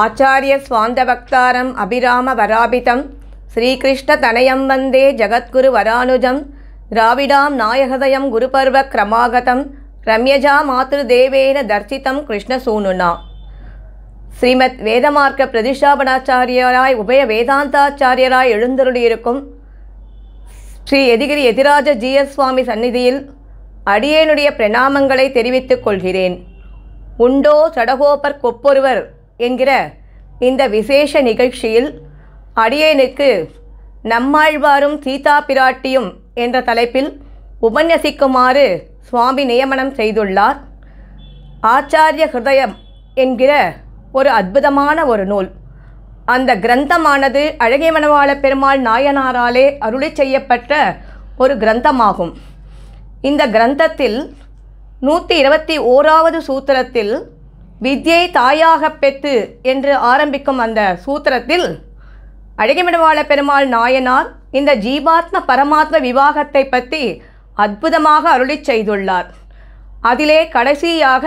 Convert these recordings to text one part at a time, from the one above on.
ஆச்சாரிய பக்தாரம் அபிராம வராபிதம் ஸ்ரீகிருஷ்ண தனயம் வந்தே ஜகத்குரு வரானுஜம் திராவிடாம் நாயகதயம் குருபர்வ கிரமாகதம் ரம்யஜா மாத்ரு தேவேன தர்சிதம் கிருஷ்ணசூனுனா ஸ்ரீமத் வேதமார்க்க பிரதிஷாபனாச்சாரியராய் உபய வேதாந்தாச்சாரியராய் எழுந்தருளியிருக்கும் ஸ்ரீ எதிகிரி எதிராஜ ஜிஎஸ் சுவாமி சந்நிதியில் அடியேனுடைய பிரணாமங்களை தெரிவித்துக் கொள்கிறேன் உண்டோ சடகோபர் கொப்பொருவர் என்கிற இந்த விசேஷ நிகழ்ச்சியில் அடியேனுக்கு நம்மாழ்வாரும் சீதா பிராட்டியும் என்ற தலைப்பில் உபன்யசிக்குமாறு சுவாமி நியமனம் செய்துள்ளார் ஆச்சாரிய ஹிருதயம் என்கிற ஒரு அற்புதமான ஒரு நூல் அந்த கிரந்தமானது அழகிய மணவாள பெருமாள் நாயனாராலே அருளி செய்யப்பட்ட ஒரு கிரந்தமாகும் இந்த கிரந்தத்தில் நூற்றி இருபத்தி ஓராவது சூத்திரத்தில் வித்யை தாயாக பெத்து என்று ஆரம்பிக்கும் அந்த சூத்திரத்தில் அழகிமிடவாள பெருமாள் நாயனார் இந்த ஜீவாத்ம பரமாத்ம விவாகத்தை பற்றி அற்புதமாக அருளி செய்துள்ளார் அதிலே கடைசியாக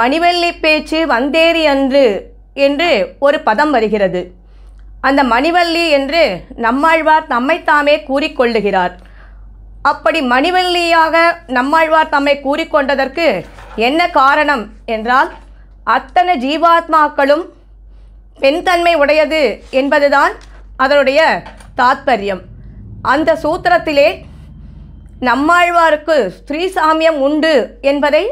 மணிவெள்ளி பேச்சு வந்தேரி அன்று என்று ஒரு பதம் வருகிறது அந்த மணிவள்ளி என்று நம்மாழ்வார் தம்மைத்தாமே கூறிக்கொள்ளுகிறார் அப்படி மணிவள்ளியாக நம்மாழ்வார் தம்மை கூறிக்கொண்டதற்கு என்ன காரணம் என்றால் அத்தனை ஜீவாத்மாக்களும் பெண்தன்மை உடையது என்பதுதான் அதனுடைய தாத்பரியம் அந்த சூத்திரத்திலே நம்மாழ்வாருக்கு ஸ்ரீ சாமியம் உண்டு என்பதை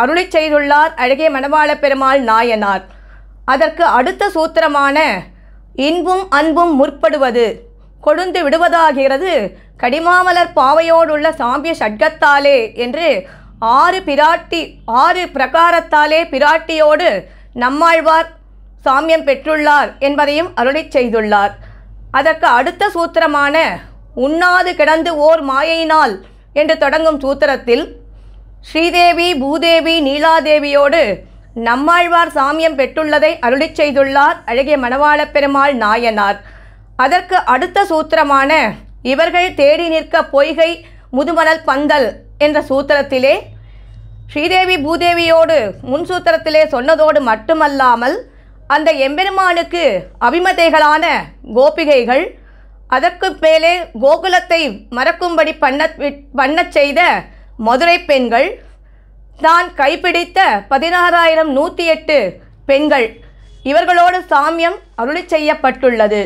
அருளை செய்துள்ளார் அழகிய மணவாள பெருமாள் நாயனார் அதற்கு அடுத்த சூத்திரமான இன்பும் அன்பும் முற்படுவது கொழுந்து விடுவதாகிறது கடிமாமலர் பாவையோடுள்ள சாம்பிய ஷட்கத்தாலே என்று ஆறு பிராட்டி ஆறு பிரகாரத்தாலே பிராட்டியோடு நம்மாழ்வார் சாமியம் பெற்றுள்ளார் என்பதையும் அருளை செய்துள்ளார் அதற்கு அடுத்த சூத்திரமான உண்ணாது கிடந்து ஓர் மாயையினால் என்று தொடங்கும் சூத்திரத்தில் ஸ்ரீதேவி பூதேவி நீலாதேவியோடு நம்மாழ்வார் சாமியம் பெற்றுள்ளதை அருளி செய்துள்ளார் அழகிய மணவாளப் பெருமாள் நாயனார் அதற்கு அடுத்த சூத்திரமான இவர்கள் தேடி நிற்க பொய்கை முதுமணல் பந்தல் என்ற சூத்திரத்திலே ஸ்ரீதேவி பூதேவியோடு முன்சூத்திரத்திலே சொன்னதோடு மட்டுமல்லாமல் அந்த எம்பெருமானுக்கு அபிமதைகளான கோபிகைகள் அதற்கு மேலே கோகுலத்தை மறக்கும்படி பண்ண பண்ணச் செய்த மதுரை பெண்கள் தான் கைப்பிடித்த பதினாறாயிரம் நூற்றி எட்டு பெண்கள் இவர்களோடு சாமியம் அருளி செய்யப்பட்டுள்ளது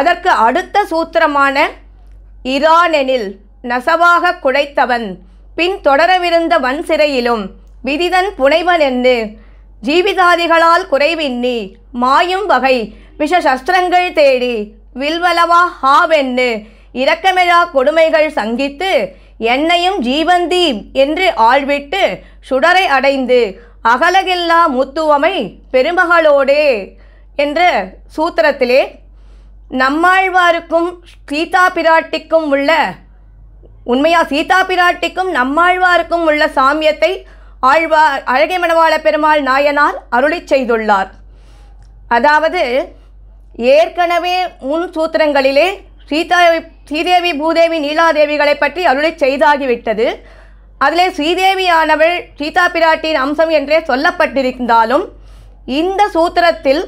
அதற்கு அடுத்த சூத்திரமான இரானெனில் நசவாக குடைத்தவன் பின் தொடரவிருந்த வன் சிறையிலும் விதிதன் புனைவன் என்று ஜீவிதாதிகளால் குறைவின்னி மாயும் வகை விஷ சஸ்திரங்கள் தேடி வில்வலவா ஹாவென்று இரக்கமிழா கொடுமைகள் சங்கித்து என்னையும் ஜீவந்தி என்று ஆழ்விட்டு சுடரை அடைந்து அகலகில்லா முத்துவமை பெருமகளோடே என்ற சூத்திரத்திலே நம்மாழ்வாருக்கும் சீதா பிராட்டிக்கும் உள்ள உண்மையாக சீதா பிராட்டிக்கும் நம்மாழ்வாருக்கும் உள்ள சாமியத்தை ஆழ்வார் அழகை மணவாள பெருமாள் நாயனார் அருளி செய்துள்ளார் அதாவது ஏற்கனவே முன் சூத்திரங்களிலே சீதா ஸ்ரீதேவி பூதேவி நீலாதேவிகளை பற்றி அருளி செய்தாகிவிட்டது அதிலே ஸ்ரீதேவியானவள் சீதா பிராட்டியின் அம்சம் என்றே சொல்லப்பட்டிருந்தாலும் இந்த சூத்திரத்தில்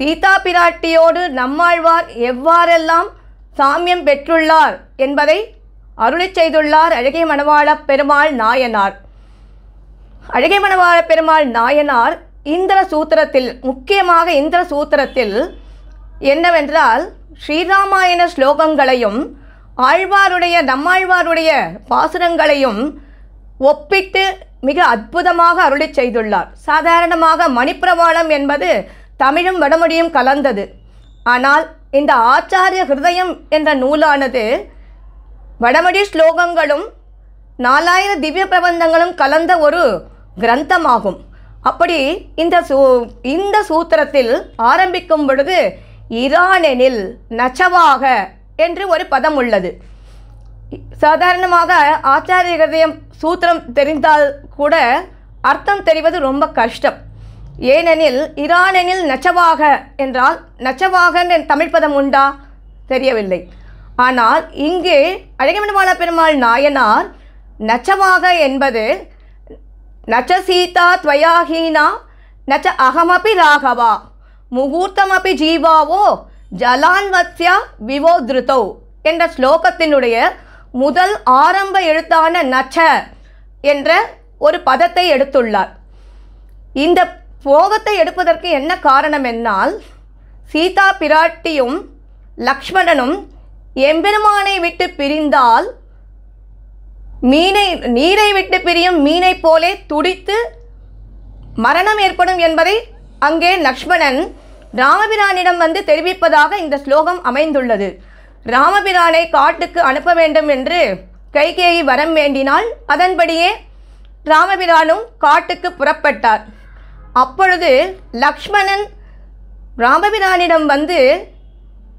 சீதா பிராட்டியோடு நம்மாழ்வார் எவ்வாறெல்லாம் சாமியம் பெற்றுள்ளார் என்பதை அருளை செய்துள்ளார் அழகை மணவாள பெருமாள் நாயனார் அழகை மணவாள பெருமாள் நாயனார் இந்திர சூத்திரத்தில் முக்கியமாக இந்திர சூத்திரத்தில் என்னவென்றால் ஸ்ரீராமாயண ஸ்லோகங்களையும் ஆழ்வாருடைய நம்மாழ்வாருடைய பாசுரங்களையும் ஒப்பிட்டு மிக அற்புதமாக அருளி செய்துள்ளார் சாதாரணமாக மணிப்பிரவாளம் என்பது தமிழும் வடமொழியும் கலந்தது ஆனால் இந்த ஆச்சாரிய ஹிருதயம் என்ற நூலானது வடமொழி ஸ்லோகங்களும் நாலாயிர திவ்ய பிரபந்தங்களும் கலந்த ஒரு கிரந்தமாகும் அப்படி இந்த சூ இந்த சூத்திரத்தில் ஆரம்பிக்கும் பொழுது இரானெனில் நச்சவாக என்று ஒரு பதம் உள்ளது சாதாரணமாக ஆச்சாரியம் சூத்திரம் தெரிந்தால் கூட அர்த்தம் தெரிவது ரொம்ப கஷ்டம் ஏனெனில் இரானெனில் நச்சவாக என்றால் நச்சவாகன் என் தமிழ் பதம் உண்டா தெரியவில்லை ஆனால் இங்கே அழகமனமால பெருமாள் நாயனார் நச்சமாக என்பது நச்ச சீதா துவயாஹீனா நச்ச அகமபி ராகவா முகூர்த்தமபி ஜீவாவோ ஜலான்வத்யா விவோத்ருதோ என்ற ஸ்லோகத்தினுடைய முதல் ஆரம்ப எழுத்தான நச்ச என்ற ஒரு பதத்தை எடுத்துள்ளார் இந்த போகத்தை எடுப்பதற்கு என்ன காரணம் என்னால் சீதா பிராட்டியும் லக்ஷ்மணனும் எம்பெருமானை விட்டு பிரிந்தால் மீனை நீரை விட்டு பிரியும் மீனை போலே துடித்து மரணம் ஏற்படும் என்பதை அங்கே லக்ஷ்மணன் ராமபிரானிடம் வந்து தெரிவிப்பதாக இந்த ஸ்லோகம் அமைந்துள்ளது ராமபிரானை காட்டுக்கு அனுப்ப வேண்டும் என்று கைகேயி வரம் வேண்டினால் அதன்படியே ராமபிரானும் காட்டுக்கு புறப்பட்டார் அப்பொழுது லக்ஷ்மணன் ராமபிரானிடம் வந்து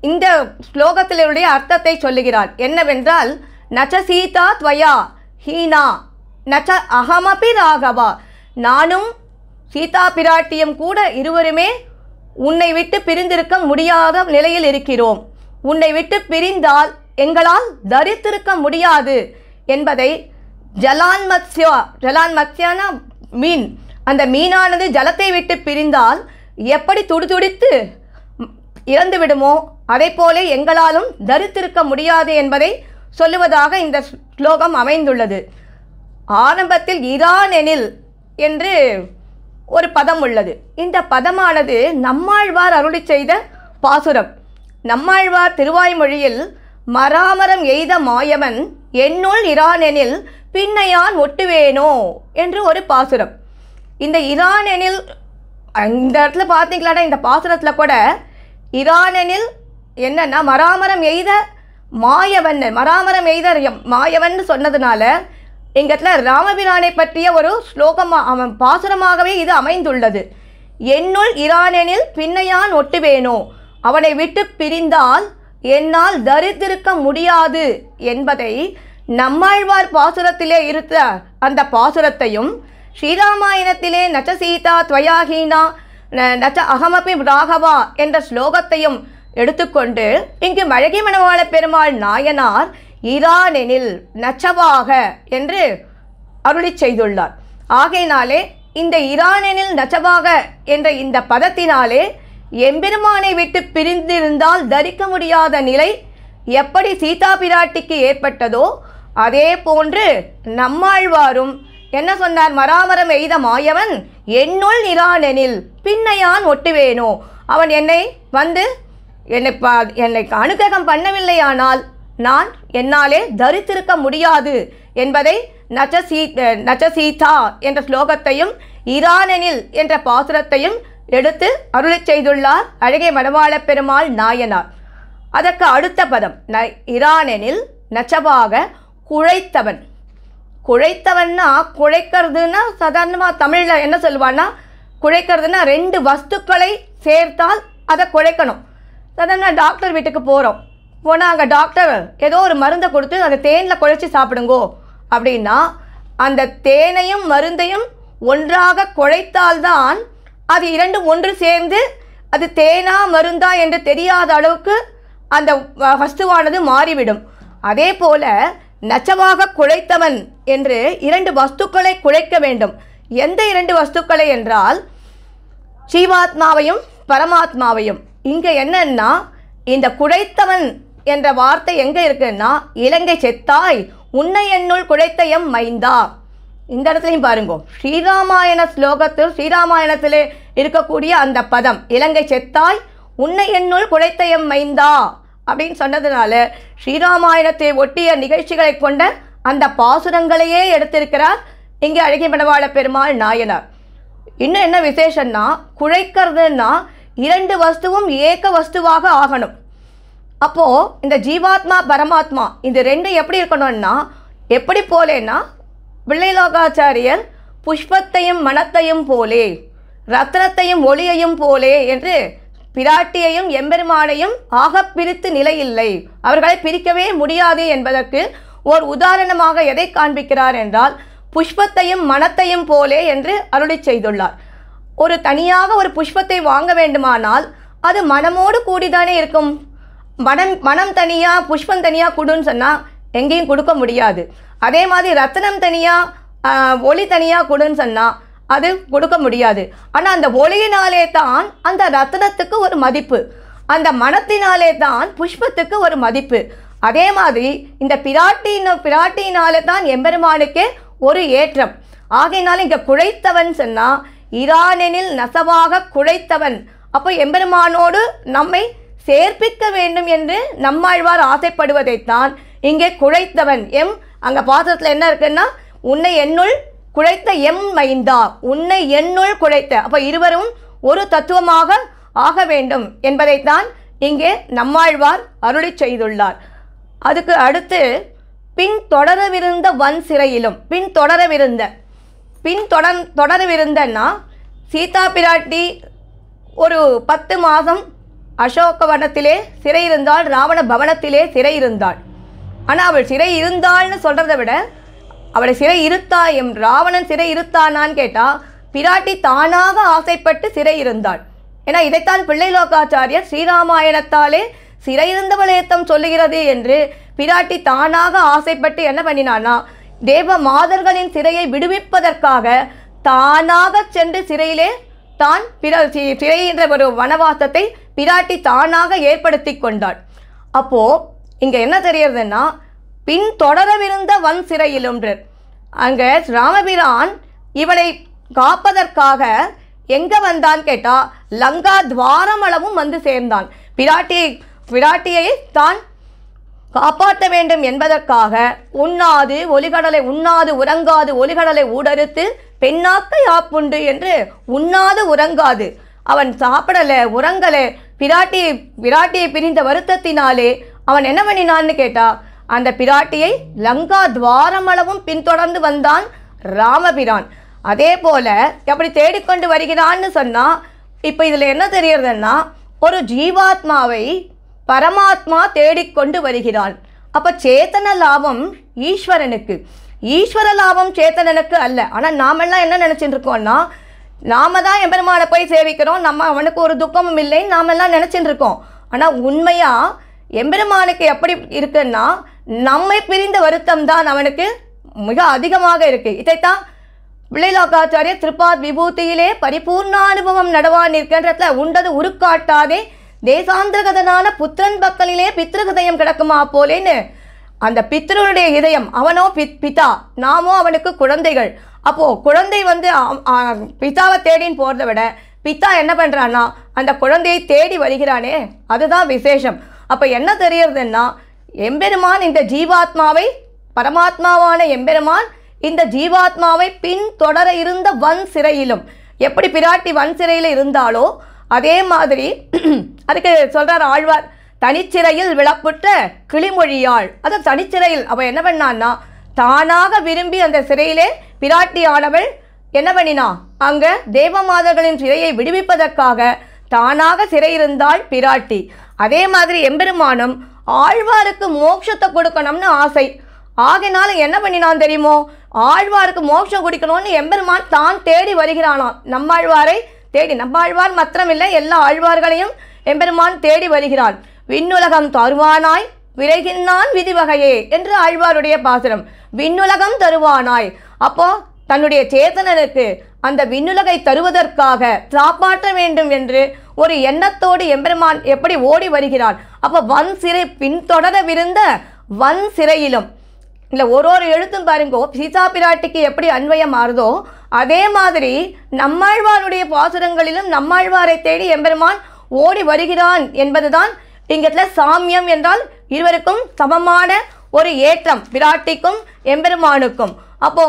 இந்த ஸ்லோகத்திலுடைய அர்த்தத்தை சொல்லுகிறார் என்னவென்றால் நச்ச சீதா துவயா ஹீனா நச்ச அகமபி ராகவா நானும் சீதா பிராட்டியும் கூட இருவருமே உன்னை விட்டு பிரிந்திருக்க முடியாத நிலையில் இருக்கிறோம் உன்னை விட்டு பிரிந்தால் எங்களால் தரித்திருக்க முடியாது என்பதை ஜலான் மத்ஸ்யா ஜலான் மத்யானா மீன் அந்த மீனானது ஜலத்தை விட்டு பிரிந்தால் எப்படி துடுதுடித்து இறந்துவிடுமோ அதை போலே எங்களாலும் தரித்திருக்க முடியாது என்பதை சொல்லுவதாக இந்த ஸ்லோகம் அமைந்துள்ளது ஆரம்பத்தில் இரானெனில் என்று ஒரு பதம் உள்ளது இந்த பதமானது நம்மாழ்வார் அருளி செய்த பாசுரம் நம்மாழ்வார் திருவாய்மொழியில் மராமரம் எய்த மாயவன் என்னுள் இரானெனில் பின்னையான் ஒட்டுவேனோ என்று ஒரு பாசுரம் இந்த இரானெனில் இந்த இடத்துல பார்த்தீங்களாடா இந்த பாசுரத்தில் கூட இதானெனில் என்னென்னா மராமரம் எய்த மாயவன் மராமரம் எய்த மாயவன் சொன்னதுனால இடத்துல ராமபிரானை பற்றிய ஒரு ஸ்லோகமாக அவன் பாசுரமாகவே இது அமைந்துள்ளது என்னுள் இரானெனில் பின்னையான் ஒட்டுவேனோ அவனை விட்டு பிரிந்தால் என்னால் தரித்திருக்க முடியாது என்பதை நம்மாழ்வார் பாசுரத்திலே இருத்த அந்த பாசுரத்தையும் ஸ்ரீராமாயணத்திலே நச்சசீதா துவயாகீனா நச்ச அகமபி ராகவா என்ற ஸ்லோகத்தையும் எடுத்துக்கொண்டு இங்கு மழகி மனவாள பெருமாள் நாயனார் ஈரானெனில் நச்சவாக என்று அருளி செய்துள்ளார் ஆகையினாலே இந்த இரானெனில் நச்சவாக என்ற இந்த பதத்தினாலே எம்பெருமானை விட்டு பிரிந்திருந்தால் தரிக்க முடியாத நிலை எப்படி சீதா பிராட்டிக்கு ஏற்பட்டதோ அதே போன்று நம்மாழ்வாரும் என்ன சொன்னார் மராமரம் எய்த மாயவன் என்னுள் நிலானெனில் பின்னையான் ஒட்டுவேனோ அவன் என்னை வந்து என்னை பா என்னை அனுகிரகம் பண்ணவில்லையானால் நான் என்னாலே தரித்திருக்க முடியாது என்பதை நச்சசீ நச்சசீதா என்ற ஸ்லோகத்தையும் இரானெனில் என்ற பாசுரத்தையும் எடுத்து அருளை செய்துள்ளார் அழகே மணவாள பெருமாள் நாயனார் அதற்கு அடுத்த பதம் ந இரானெனில் நச்சபாக குழைத்தவன் குழைத்தவன்னா குழைக்கிறதுன்னா சாதாரணமாக தமிழில் என்ன சொல்லுவான்னா குழைக்கிறதுனா ரெண்டு வஸ்துக்களை சேர்த்தால் அதை குழைக்கணும் சாதாரணமாக டாக்டர் வீட்டுக்கு போகிறோம் போனால் அங்கே டாக்டர் ஏதோ ஒரு மருந்தை கொடுத்து அந்த தேனில் குழைச்சி சாப்பிடுங்கோ அப்படின்னா அந்த தேனையும் மருந்தையும் ஒன்றாக குழைத்தால்தான் அது இரண்டும் ஒன்று சேர்ந்து அது தேனா மருந்தா என்று தெரியாத அளவுக்கு அந்த வஸ்துவானது மாறிவிடும் அதே போல நச்சமாக குழைத்தவன் என்று இரண்டு வஸ்துக்களை குழைக்க வேண்டும் எந்த இரண்டு வஸ்துக்களை என்றால் ஜீவாத்மாவையும் பரமாத்மாவையும் இங்கே என்னன்னா இந்த குழைத்தவன் என்ற வார்த்தை எங்கே இருக்குன்னா இலங்கை செத்தாய் உன்னை என்னுள் குழைத்த எம் மைந்தா இந்த இடத்துலையும் பாருங்க ஸ்ரீராமாயண ஸ்லோகத்தில் ஸ்ரீராமாயணத்திலே இருக்கக்கூடிய அந்த பதம் இலங்கை செத்தாய் உன்னை என்னுள் குழைத்த எம் மைந்தா அப்படின்னு சொன்னதுனால ஸ்ரீராமாயணத்தை ஒட்டிய நிகழ்ச்சிகளை கொண்ட அந்த பாசுரங்களையே எடுத்திருக்கிறார் இங்கே அழகிய மனவாள பெருமாள் நாயனார் இன்னும் என்ன விசேஷம்னா குழைக்கிறதுன்னா இரண்டு வஸ்துவும் ஏக வஸ்துவாக ஆகணும் அப்போது இந்த ஜீவாத்மா பரமாத்மா இந்த ரெண்டும் எப்படி இருக்கணும்னா எப்படி போலேன்னா பிள்ளைலோகாச்சாரியர் புஷ்பத்தையும் மனத்தையும் போலே ரத்னத்தையும் ஒளியையும் போலே என்று பிராட்டியையும் எம்பெருமானையும் ஆக பிரித்து நிலையில்லை அவர்களை பிரிக்கவே முடியாது என்பதற்கு ஓர் உதாரணமாக எதை காண்பிக்கிறார் என்றால் புஷ்பத்தையும் மனத்தையும் போலே என்று அருளி செய்துள்ளார் ஒரு தனியாக ஒரு புஷ்பத்தை வாங்க வேண்டுமானால் அது மனமோடு கூடிதானே இருக்கும் மனம் மனம் தனியாக புஷ்பம் தனியாக கொடுன்னு சொன்னால் எங்கேயும் கொடுக்க முடியாது அதே மாதிரி ரத்தனம் தனியாக ஒளி தனியாக கொடுன்னு சொன்னால் அது கொடுக்க முடியாது ஆனால் அந்த ஒளியினாலே தான் அந்த ரத்தனத்துக்கு ஒரு மதிப்பு அந்த மனத்தினாலே தான் புஷ்பத்துக்கு ஒரு மதிப்பு அதே மாதிரி இந்த பிராட்டின பிராட்டினால தான் எம்பெருமானுக்கே ஒரு ஏற்றம் ஆகையினால இங்கே குழைத்தவன் சொன்னால் இரானெனில் நசவாக குழைத்தவன் அப்போ எம்பெருமானோடு நம்மை சேர்ப்பிக்க வேண்டும் என்று நம்மாழ்வார் ஆசைப்படுவதைத்தான் இங்கே குழைத்தவன் எம் அங்கே பாத்திரத்தில் என்ன இருக்குன்னா உன்னை என்னுள் குழைத்த எம் மைந்தா உன்னை என்னுள் குழைத்த அப்போ இருவரும் ஒரு தத்துவமாக ஆக வேண்டும் என்பதைத்தான் இங்கே நம்மாழ்வார் அருளி செய்துள்ளார் அதுக்கு அடுத்து பின் தொடரவிருந்த வன் சிறையிலும் பின் தொடரவிருந்த பின் தொடர் தொடரவிருந்தன்னா சீதா பிராட்டி ஒரு பத்து மாதம் அசோகவனத்திலே சிறை இருந்தால் ராவண பவனத்திலே சிறை இருந்தாள் ஆனால் அவள் சிறை இருந்தாள்னு சொல்கிறத விட அவளை சிறை இருத்தா எம் ராவணன் சிறை இருத்தானான்னு கேட்டால் பிராட்டி தானாக ஆசைப்பட்டு சிறை இருந்தாள் ஏன்னா இதைத்தான் பிள்ளை லோகாச்சாரியர் ஸ்ரீராமாயணத்தாலே சிறையிருந்தவளேத்தம் சொல்லுகிறது என்று பிராட்டி தானாக ஆசைப்பட்டு என்ன பண்ணினானா தேவ மாதர்களின் சிறையை விடுவிப்பதற்காக தானாக சென்று சிறையிலே தான் பிற சிறை என்ற ஒரு வனவாசத்தை பிராட்டி தானாக ஏற்படுத்தி கொண்டாள் அப்போது இங்கே என்ன தெரியறதுன்னா பின் தொடரவிருந்த வன் சிறையிலுன்றர் அங்கே ராமபிரான் இவளை காப்பதற்காக எங்கே வந்தான் கேட்டால் லங்கா துவாரம் அளவும் வந்து சேர்ந்தான் பிராட்டி பிராட்டியை தான் காப்பாற்ற வேண்டும் என்பதற்காக உண்ணாது ஒலிகடலை உண்ணாது உறங்காது ஒலிகடலை ஊடறுத்து பெண்ணாக்க யாப்புண்டு என்று உண்ணாது உறங்காது அவன் சாப்பிடலை உறங்கலை பிராட்டியை பிராட்டியை பிரிந்த வருத்தத்தினாலே அவன் என்ன பண்ணினான்னு கேட்டா அந்த பிராட்டியை லங்கா துவாரமளவும் பின்தொடர்ந்து வந்தான் ராமபிரான் அதே போல் அப்படி தேடிக்கொண்டு வருகிறான்னு சொன்னால் இப்போ இதில் என்ன தெரியறதுன்னா ஒரு ஜீவாத்மாவை பரமாத்மா தேடிக்கொண்டு வருகிறான் அப்போ சேத்தன லாபம் ஈஸ்வரனுக்கு ஈஸ்வர லாபம் சேத்தனனுக்கு அல்ல ஆனால் நாமெல்லாம் என்ன நினச்சிட்டு இருக்கோம்னா நாம தான் எம்பெருமானை போய் சேவிக்கிறோம் நம்ம அவனுக்கு ஒரு துக்கமும் இல்லைன்னு நாமெல்லாம் நினச்சிட்டு இருக்கோம் ஆனால் உண்மையாக எம்பெருமானுக்கு எப்படி இருக்குன்னா நம்மை பிரிந்த வருத்தம் தான் அவனுக்கு மிக அதிகமாக இருக்குது இதைத்தான் பிள்ளைலாக்காச்சாரிய திருப்பாத் விபூதியிலே பரிபூர்ண அனுபவம் நடவான் இருக்கின்றதுல உண்டது உருக்காட்டாதே தேசாந்திரகதனான புத்திரன் பக்கலிலே பித்ருகதயம் கிடக்குமா போலேன்னு அந்த பித்ருடைய இதயம் அவனோ பித் பிதா நாமோ அவனுக்கு குழந்தைகள் அப்போது குழந்தை வந்து பிதாவை தேடின்னு போகிறத விட பித்தா என்ன பண்ணுறான்னா அந்த குழந்தையை தேடி வருகிறானே அதுதான் விசேஷம் அப்போ என்ன தெரியறதுன்னா எம்பெருமான் இந்த ஜீவாத்மாவை பரமாத்மாவான எம்பெருமான் இந்த ஜீவாத்மாவை பின் தொடர இருந்த வன் சிறையிலும் எப்படி பிராட்டி வன் சிறையில் இருந்தாலோ அதே மாதிரி அதுக்கு சொல்கிறார் ஆழ்வார் தனிச்சிறையில் விழப்புற்ற கிளிமொழியாள் அது தனிச்சிறையில் அவள் என்ன பண்ணான்னா தானாக விரும்பி அந்த சிறையிலே பிராட்டி ஆனவள் என்ன பண்ணினா அங்கே தேவமாதர்களின் சிறையை விடுவிப்பதற்காக தானாக சிறையிருந்தாள் பிராட்டி அதே மாதிரி எம்பெருமானம் ஆழ்வாருக்கு மோட்சத்தை கொடுக்கணும்னு ஆசை ஆகினாலும் என்ன பண்ணினான் தெரியுமோ ஆழ்வாருக்கு மோட்சம் குடிக்கணும்னு எம்பெருமான் தான் தேடி வருகிறானான் நம்மாழ்வாரை தேடி நம்மாழ்வார் மாத்திரமில்லை எல்லா ஆழ்வார்களையும் எம்பெருமான் தேடி வருகிறான் விண்ணுலகம் தருவானாய் விரைகின்றான் விதிவகையே என்று ஆழ்வாருடைய பாசனம் விண்ணுலகம் தருவானாய் அப்போ தன்னுடைய சேதனனுக்கு அந்த விண்ணுலகை தருவதற்காக சாப்பாற்ற வேண்டும் என்று ஒரு எண்ணத்தோடு எம்பெருமான் எப்படி ஓடி வருகிறான் அப்போ வன் சிறை பின்தொடரவிருந்த வன் சிறையிலும் இல்லை ஒரு ஒரு எழுத்தும் பாருங்க சீதா பிராட்டிக்கு எப்படி அன்வயம் மாறுதோ அதே மாதிரி நம்மாழ்வாருடைய பாசுரங்களிலும் நம்மாழ்வாரை தேடி எம்பெருமான் ஓடி வருகிறான் என்பதுதான் இங்கத்துல சாமியம் என்றால் இருவருக்கும் சமமான ஒரு ஏற்றம் பிராட்டிக்கும் எம்பெருமானுக்கும் அப்போ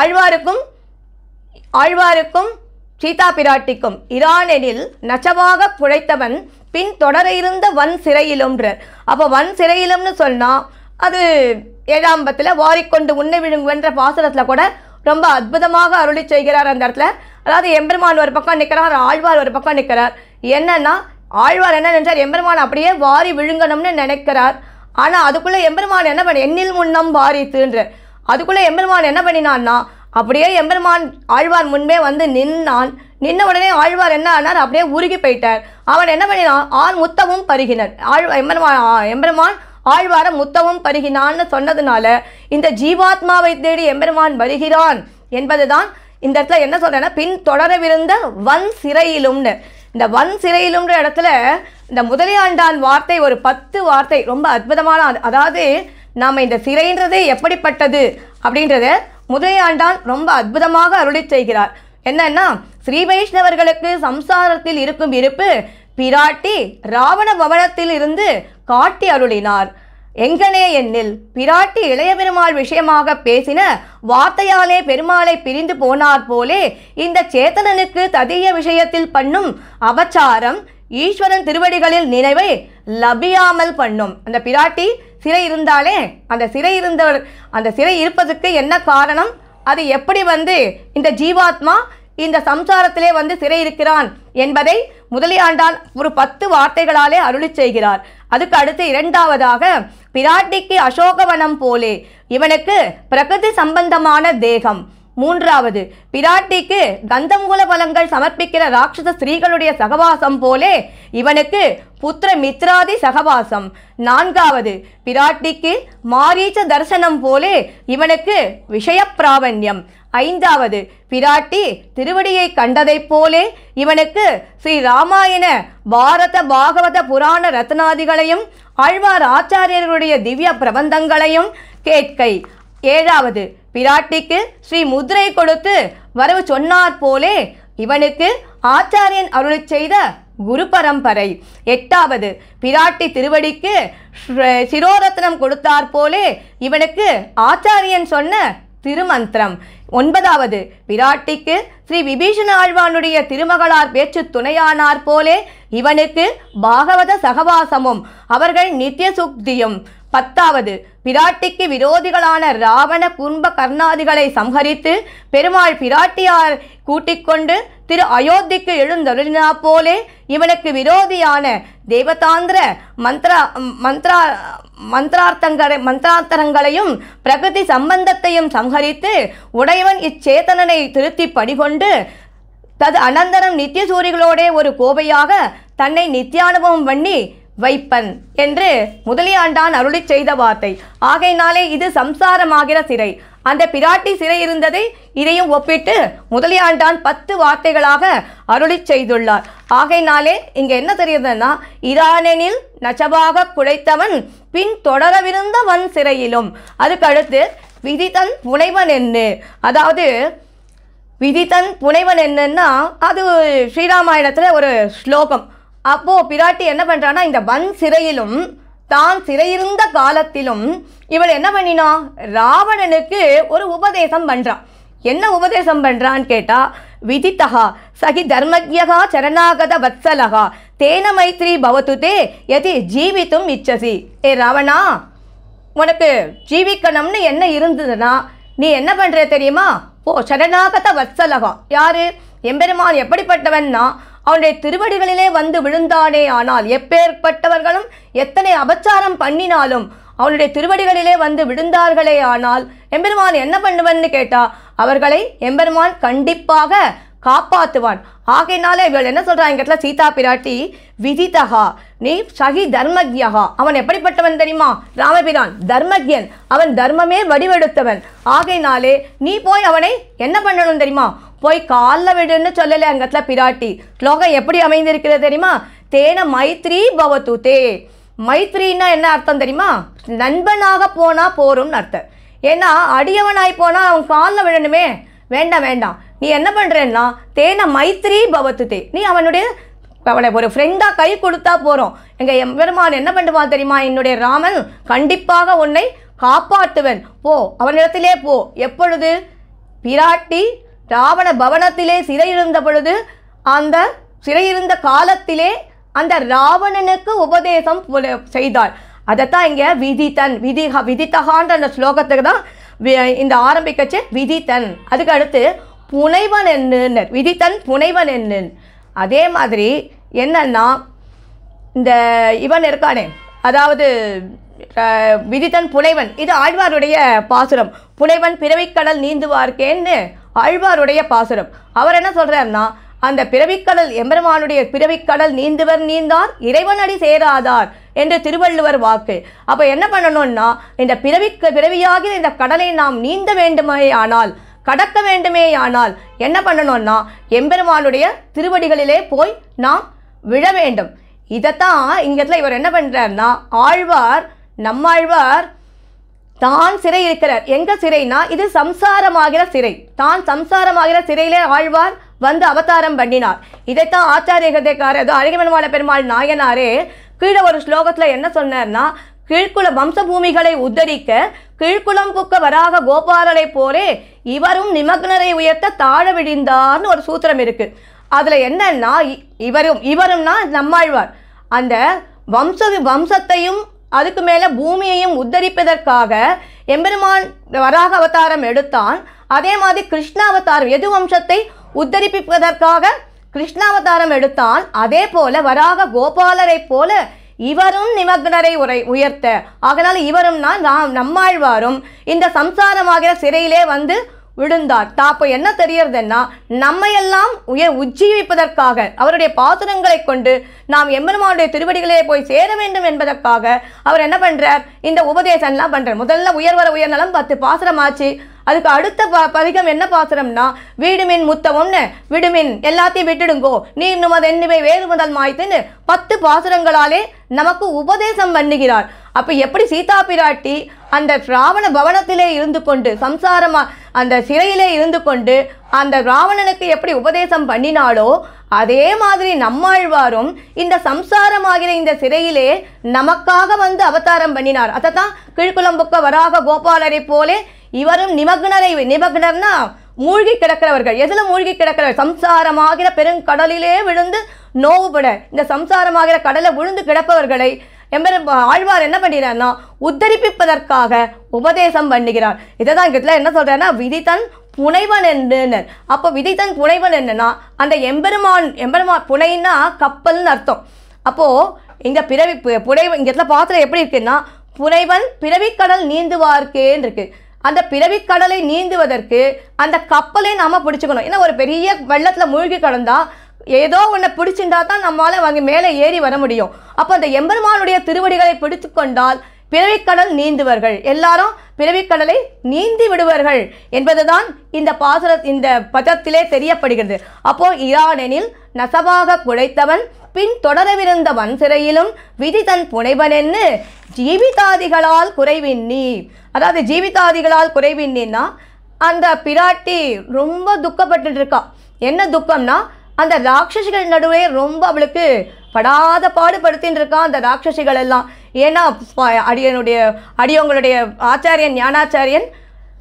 ஆழ்வாருக்கும் ஆழ்வாருக்கும் சீதா பிராட்டிக்கும் இரானெனில் நச்சமாக புழைத்தவன் பின் தொடர இருந்த வன் சிறையிலும்ன்றார் அப்போ வன் சிறையிலும்னு சொன்னால் அது ஏழாம்பத்தில் வாரிக்கொண்டு உன்னை என்ற பாசனத்தில் கூட ரொம்ப அற்புதமாக அருளி செய்கிறார் அந்த இடத்துல அதாவது எம்பெருமான் ஒரு பக்கம் நிற்கிறார் ஆழ்வார் ஒரு பக்கம் நிற்கிறார் என்னன்னா ஆழ்வார் என்ன நினைச்சார் எம்பெருமான் அப்படியே வாரி விழுங்கணும்னு நினைக்கிறார் ஆனால் அதுக்குள்ளே எம்பெருமான் என்ன பண்ண எண்ணில் முன்னம் வாரி வாரித்துன்ற அதுக்குள்ளே எம்பெருமான் என்ன பண்ணினான்னா அப்படியே எம்பெருமான் ஆழ்வார் முன்பே வந்து நின்னான் நின்ன உடனே ஆழ்வார் என்ன ஆனார் அப்படியே உருகி போயிட்டார் அவன் என்ன பண்ணினான் ஆண் முத்தமும் பருகினர் ஆழ்வார் எம்பெருமான் எம்பெருமான் ஆழ்வார முத்தமும் பருகினான்னு சொன்னதுனால இந்த ஜீவாத்மாவை தேடி எம்பெருமான் வருகிறான் என்பதுதான் இந்த இடத்துல என்ன சொல்கிறேன்னா பின் தொடரவிருந்த வன் சிறையிலும்னு இந்த வன் சிறையிலும்ன்ற இடத்துல இந்த முதலியாண்டான் வார்த்தை ஒரு பத்து வார்த்தை ரொம்ப அற்புதமான அதாவது நாம் இந்த சிறைன்றது எப்படிப்பட்டது அப்படின்றத முதலியாண்டான் ரொம்ப அற்புதமாக அருளி செய்கிறார் என்னன்னா ஸ்ரீ வைஷ்ணவர்களுக்கு சம்சாரத்தில் இருக்கும் இருப்பு பிராட்டி ராவண பவனத்தில் இருந்து காட்டி அருளினார் எங்கனே என்னில் பிராட்டி இளைய பெருமாள் விஷயமாக பேசின வார்த்தையாலே பெருமாளை பிரிந்து போனார் போலே இந்த சேத்தனனுக்கு ததிய விஷயத்தில் பண்ணும் அபச்சாரம் ஈஸ்வரன் திருவடிகளில் நினைவை லபியாமல் பண்ணும் அந்த பிராட்டி சிறை இருந்தாலே அந்த சிறை இருந்தவர் அந்த சிறை இருப்பதுக்கு என்ன காரணம் அது எப்படி வந்து இந்த ஜீவாத்மா இந்த சம்சாரத்திலே வந்து சிறை இருக்கிறான் என்பதை முதலியாண்டான் ஒரு பத்து வார்த்தைகளாலே அருளி செய்கிறார் அதுக்கு அடுத்து இரண்டாவதாக பிராட்டிக்கு அசோகவனம் போலே இவனுக்கு பிரகிருதி சம்பந்தமான தேகம் மூன்றாவது பிராட்டிக்கு கந்தமூல பலங்கள் சமர்ப்பிக்கிற ராட்சச ஸ்திரீகளுடைய சகவாசம் போலே இவனுக்கு புத்திர மித்ராதி சகவாசம் நான்காவது பிராட்டிக்கு மாரீச்ச தர்சனம் போலே இவனுக்கு விஷயப்பிராவண்யம் ஐந்தாவது பிராட்டி திருவடியை கண்டதைப் போலே இவனுக்கு ஸ்ரீ ராமாயண பாரத பாகவத புராண ரத்னாதிகளையும் ஆழ்வார் ஆச்சாரியர்களுடைய திவ்ய பிரபந்தங்களையும் கேட்கை ஏழாவது பிராட்டிக்கு ஸ்ரீ முதிரை கொடுத்து வரவு சொன்னார் போலே இவனுக்கு ஆச்சாரியன் அருளி செய்த குரு பரம்பரை எட்டாவது பிராட்டி திருவடிக்கு சிரோரத்னம் கொடுத்தார் போலே இவனுக்கு ஆச்சாரியன் சொன்ன திருமந்திரம் ஒன்பதாவது பிராட்டிக்கு ஸ்ரீ விபீஷண ஆழ்வானுடைய திருமகளார் பேச்சு துணையானார் போலே இவனுக்கு பாகவத சகவாசமும் அவர்கள் நித்திய சுக்தியும் பத்தாவது பிராட்டிக்கு விரோதிகளான ராவண குன்ப கர்ணாதிகளை சம்ஹரித்து பெருமாள் பிராட்டியார் கூட்டிக் கொண்டு திரு அயோத்திக்கு எழுந்தருளினா போலே இவனுக்கு விரோதியான தேவதாந்திர மந்திரா மந்திரா மந்திரார்த்தங்களை மந்திரார்த்தங்களையும் பிரகிருதி சம்பந்தத்தையும் சம்ஹரித்து உடையவன் இச்சேதனனை திருத்தி படிகொண்டு தது அனந்தரம் நித்திய சூரிகளோடே ஒரு கோவையாக தன்னை நித்தியானுபவம் பண்ணி வைப்பன் என்று முதலியாண்டான் அருளி செய்த வார்த்தை ஆகையினாலே இது சம்சாரமாகிற சிறை அந்த பிராட்டி சிறை இருந்ததை இதையும் ஒப்பிட்டு முதலியாண்டான் பத்து வார்த்தைகளாக அருளி செய்துள்ளார் ஆகையினாலே இங்கே என்ன தெரியுதுன்னா இரானெனில் நச்சபாக குழைத்தவன் பின் தொடரவிருந்த வன் சிறையிலும் அதுக்கடுத்து விதிதன் புனைவன் என்ன அதாவது விதிதன் புனைவன் என்னன்னா அது ஸ்ரீராமாயணத்தில் ஒரு ஸ்லோகம் அப்போது பிராட்டி என்ன பண்ணுறான்னா இந்த வன் சிறையிலும் தான் சிறையிருந்த காலத்திலும் இவள் என்ன பண்ணினா ராவணனுக்கு ஒரு உபதேசம் பண்ணுறான் என்ன உபதேசம் பண்ணுறான்னு கேட்டால் விதித்தகா சகி தர்மக்யகா சரணாகத வத்சலகா தேன மைத்ரி பவத்து தே எதி ஜீவித்தும் இச்சசி ஏ ராவணா உனக்கு ஜீவிக்கணும்னு என்ன இருந்ததுன்னா நீ என்ன பண்ணுற தெரியுமா ஓ சரணாகத வத்சலகா யார் எம்பெருமான் எப்படிப்பட்டவன்னா அவனுடைய திருவடிகளிலே வந்து விழுந்தானே ஆனால் எப்பேற்பட்டவர்களும் எத்தனை அபச்சாரம் பண்ணினாலும் அவனுடைய திருவடிகளிலே வந்து விழுந்தார்களே ஆனால் எம்பெருமான் என்ன பண்ணுவன்னு கேட்டா அவர்களை எம்பெருமான் கண்டிப்பாக காப்பாற்றுவான் ஆகையினாலே இவள் என்ன சொல்கிறாங்க இடத்துல சீதா பிராட்டி விதிதகா நீ சகி தர்மஜ்யகா அவன் எப்படிப்பட்டவன் தெரியுமா ராமபிரான் தர்மக்யன் அவன் தர்மமே வடிவெடுத்தவன் ஆகையினாலே நீ போய் அவனை என்ன பண்ணணும் தெரியுமா போய் காலில் விடுன்னு சொல்லலை அங்கத்தில் பிராட்டி ஸ்லோகம் எப்படி அமைந்திருக்கிறது தெரியுமா தேன மைத்ரி பவத்து தே மைத்ரின்னா என்ன அர்த்தம் தெரியுமா நண்பனாக போனால் போரும்னு அர்த்தம் ஏன்னா அடியவனாய் போனால் அவன் காலில் விழணுமே வேண்டாம் வேண்டாம் நீ என்ன பண்ணுறேன்னா தேன மைத்ரி பவத்து தே நீ அவனுடைய அவளை ஒரு ஃப்ரெண்டாக கை கொடுத்தா போகிறோம் எங்கள் எம்பெருமான் என்ன பண்ணுவான் தெரியுமா என்னுடைய ராமன் கண்டிப்பாக உன்னை காப்பாற்றுவன் போ அவனிடத்திலே போ எப்பொழுது பிராட்டி ராவண பவனத்திலே சிறையிருந்த பொழுது அந்த சிறையிருந்த காலத்திலே அந்த ராவணனுக்கு உபதேசம் செய்தார் அதைத்தான் இங்கே விதித்தன் விதி விதித்தகான்ற அந்த ஸ்லோகத்துக்கு தான் இந்த ஆரம்பிக்கச்சு விதித்தன் அதுக்கு அடுத்து புனைவன் என்னன்னர் விதித்தன் புனைவன் என்ன அதே மாதிரி என்னன்னா இந்த இவன் இருக்கானே அதாவது விதித்தன் புனைவன் இது ஆழ்வாருடைய பாசுரம் புனைவன் பிறவிக்கடல் நீந்துவார்க்கேன்னு ஆழ்வாருடைய பாசுரம் அவர் என்ன சொல்கிறாருன்னா அந்த பிறவிக்கடல் எம்பெருமானுடைய பிறவிக்கடல் நீந்துவர் நீந்தார் இறைவனடி சேராதார் என்று திருவள்ளுவர் வாக்கு அப்போ என்ன பண்ணணும்னா இந்த பிறவிக்கு பிறவியாகிய இந்த கடலை நாம் நீந்த வேண்டுமே ஆனால் கடக்க வேண்டுமே ஆனால் என்ன பண்ணணும்னா எம்பெருமானுடைய திருவடிகளிலே போய் நாம் விழ வேண்டும் இதைத்தான் இங்கத்தில் இவர் என்ன பண்ணுறாருன்னா ஆழ்வார் நம்மாழ்வார் தான் சிறை இருக்கிறார் எங்க சிறைனா இது சம்சாரமாகிற சிறை தான் சம்சாரமாகிற சிறையிலே ஆழ்வார் வந்து அவதாரம் பண்ணினார் இதைத்தான் ஆச்சாரிய கதைக்காரர் அழகிமன்வாள பெருமாள் நாயனாரே கீழே ஒரு ஸ்லோகத்தில் என்ன சொன்னார்னா கீழ்குல வம்சபூமிகளை உத்தரிக்க கீழ்குளம் குக்க வராக கோபாலரை போலே இவரும் நிமக்னரை உயர்த்த தாழ விழிந்தார்னு ஒரு சூத்திரம் இருக்கு அதில் என்னன்னா இவரும் இவரும்னா நம்மாழ்வார் அந்த வம்ச வம்சத்தையும் அதுக்கு மேலே பூமியையும் உத்தரிப்பதற்காக எம்பெருமான் வராக அவதாரம் எடுத்தான் அதே மாதிரி கிருஷ்ணாவதாரம் எது வம்சத்தை உத்தரிப்பிப்பதற்காக கிருஷ்ணாவதாரம் எடுத்தான் அதே போல வராக கோபாலரை போல இவரும் நிமக்னரை உரை உயர்த்த அதனால் இவரும் நான் நம்மாழ்வாரும் இந்த சம்சாரமாகிற சிறையிலே வந்து விழுந்தார் தாப்போ என்ன தெரியறதுன்னா நம்மையெல்லாம் உயர் உச்சி வைப்பதற்காக அவருடைய பாசுரங்களை கொண்டு நாம் எம்பெருமானுடைய திருவடிகளே போய் சேர வேண்டும் என்பதற்காக அவர் என்ன பண்ணுறார் இந்த உபதேசம்லாம் பண்ணுறார் முதல்ல உயர்வர உயர்நலம் பத்து பாசுரமாச்சு ஆச்சு அதுக்கு அடுத்த ப பதிகம் என்ன பாசுரம்னா வீடுமின் முத்தமும்னு விடுமின் எல்லாத்தையும் விட்டுடுங்கோ நீ இன்னும் என்னமே வேறு முதல் மாய்த்துன்னு பத்து பாசுரங்களாலே நமக்கு உபதேசம் பண்ணுகிறார் அப்போ எப்படி சீதா பிராட்டி அந்த ராவண பவனத்திலே இருந்து கொண்டு சம்சாரமாக அந்த சிறையிலே இருந்து கொண்டு அந்த ராவணனுக்கு எப்படி உபதேசம் பண்ணினாலோ அதே மாதிரி நம்மாழ்வாரும் இந்த சம்சாரமாகிற இந்த சிறையிலே நமக்காக வந்து அவதாரம் பண்ணினார் அதை தான் கீழ்குளம்புக்க வராக கோபாலரை போலே இவரும் நிமக்னரை நிமக்னர்னா மூழ்கி கிடக்கிறவர்கள் எதில் மூழ்கி கிடக்கிறவர் சம்சாரமாகிற பெருங்கடலிலே விழுந்து நோவுபட இந்த சம்சாரமாகிற கடலை விழுந்து கிடப்பவர்களை எம்பெரு ஆழ்வார் என்ன பண்ணுறாருன்னா உத்தரிப்பிப்பதற்காக உபதேசம் பண்ணுகிறார் இதை தான் இதில் என்ன சொல்கிறாருன்னா விதித்தன் புனைவன் என்றனர் அப்போ விதித்தன் புனைவன் என்னன்னா அந்த எம்பெருமான் எம்பெருமான் புனைன்னா கப்பல்னு அர்த்தம் அப்போது இந்த பிறவி புனைவன் இங்கே இடத்துல பாத்திரம் எப்படி இருக்குன்னா புனைவன் பிறவிக்கடல் நீந்துவார்க்கேன்னு இருக்குது அந்த பிறவிக்கடலை நீந்துவதற்கு அந்த கப்பலை நாம் பிடிச்சிக்கணும் ஏன்னா ஒரு பெரிய வெள்ளத்தில் மூழ்கி கடந்தால் ஏதோ ஒன்று பிடிச்சிருந்தா தான் நம்மளால் வாங்கி மேலே ஏறி வர முடியும் அப்போ அந்த எம்பெருமானுடைய திருவடிகளை பிடித்து கொண்டால் பிறவிக்கடல் நீந்துவர்கள் எல்லாரும் பிறவிக்கடலை நீந்தி விடுவார்கள் என்பதுதான் இந்த பாசுர இந்த பதத்திலே தெரியப்படுகிறது அப்போ இரானெனில் நசவாக குழைத்தவன் பின் தொடரவிருந்த வன் சிறையிலும் விதி தன் புனைவனென்னு ஜீவிதாதிகளால் குறைவின்னி அதாவது ஜீவிதாதிகளால் குறைவின்னின்னா அந்த பிராட்டி ரொம்ப துக்கப்பட்டு இருக்கா என்ன துக்கம்னா அந்த ராட்சசிகள் நடுவே ரொம்ப அவளுக்கு படாத பாடுபடுத்தின்னு இருக்கான் அந்த ராட்சசிகள் எல்லாம் ஏன்னா அடியனுடைய அடியவங்களுடைய ஆச்சாரியன் ஞானாச்சாரியன்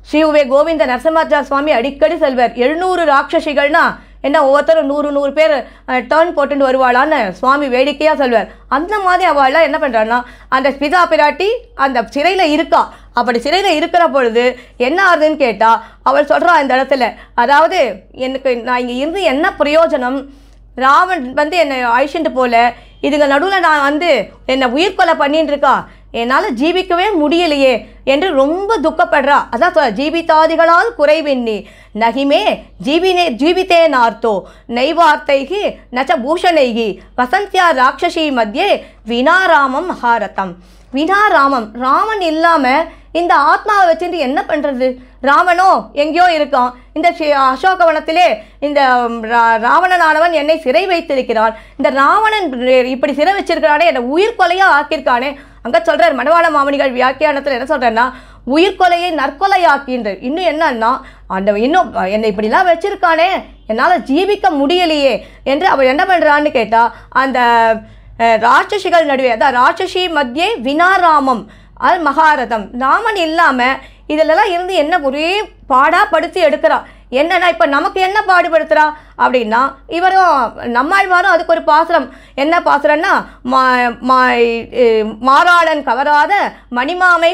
ஸ்ரீ கோவிந்த நரசிம்மாச்சார சுவாமி அடிக்கடி செல்வர் எழுநூறு ராட்சசிகள்னா என்ன ஒவ்வொருத்தரும் நூறு நூறு பேர் டேர்ன் போட்டுட்டு வருவாளான்னு சுவாமி வேடிக்கையாக சொல்வார் அந்த மாதிரி அவள்லாம் என்ன பண்ணுறான்னா அந்த பிதா பிராட்டி அந்த சிறையில் இருக்கா அப்படி சிறையில் இருக்கிற பொழுது என்ன ஆகுதுன்னு கேட்டால் அவள் சொல்கிறா இந்த இடத்துல அதாவது எனக்கு நான் இங்கே இருந்து என்ன பிரயோஜனம் ராவன் வந்து என்னை அழிச்சுட்டு போல இதுங்க நடுவில் நான் வந்து என்னை உயிர்கொலை பண்ணிட்டு இருக்கா என்னால் ஜீவிக்கவே முடியலையே என்று ரொம்ப துக்கப்படுறா அதான் சொல்ல ஜீவித்தாதிகளால் குறைவின்னி நகிமே ஜீவினே ஜீவித்தே நார்த்தோ நெய்வார்த்தைகி நச்ச பூஷணைகி வசந்தியா ராட்சசி மத்தியே வினாராமம் ஹாரதம் வினாராமம் ராமன் இல்லாமல் இந்த ஆத்மாவை வச்சுட்டு என்ன பண்ணுறது ராமனோ எங்கேயோ இருக்கான் இந்த அசோகவனத்திலே இந்த ராவணனானவன் என்னை சிறை வைத்திருக்கிறான் இந்த ராவணன் இப்படி சிறை வச்சிருக்கிறானே என்னை உயிர் கொலையாக ஆக்கியிருக்கானே அங்கே சொல்கிறார் மணவாள மாமணிகள் வியாக்கியானத்தில் என்ன சொல்கிறேன்னா உயிர்கொலையை நற்கொலையாக்கின்ற இன்னும் என்னன்னா அந்த இன்னும் என்னை இப்படிலாம் வச்சுருக்கானே என்னால் ஜீவிக்க முடியலையே என்று அவள் என்ன பண்ணுறான்னு கேட்டால் அந்த ராட்சசிகள் நடுவே அதான் ராட்சசி மத்தியே வினாராமம் அது மகாரதம் ராமன் இல்லாமல் இதிலெல்லாம் இருந்து என்ன ஒரே பாடாக படுத்தி எடுக்கிறான் என்னன்னா இப்போ நமக்கு என்ன பாடுபடுத்துகிறா அப்படின்னா இவரும் நம்மாழ்வாரும் அதுக்கு ஒரு பாசுரம் என்ன பாசுரம்னா மாறாளன் கவராத மணிமாமை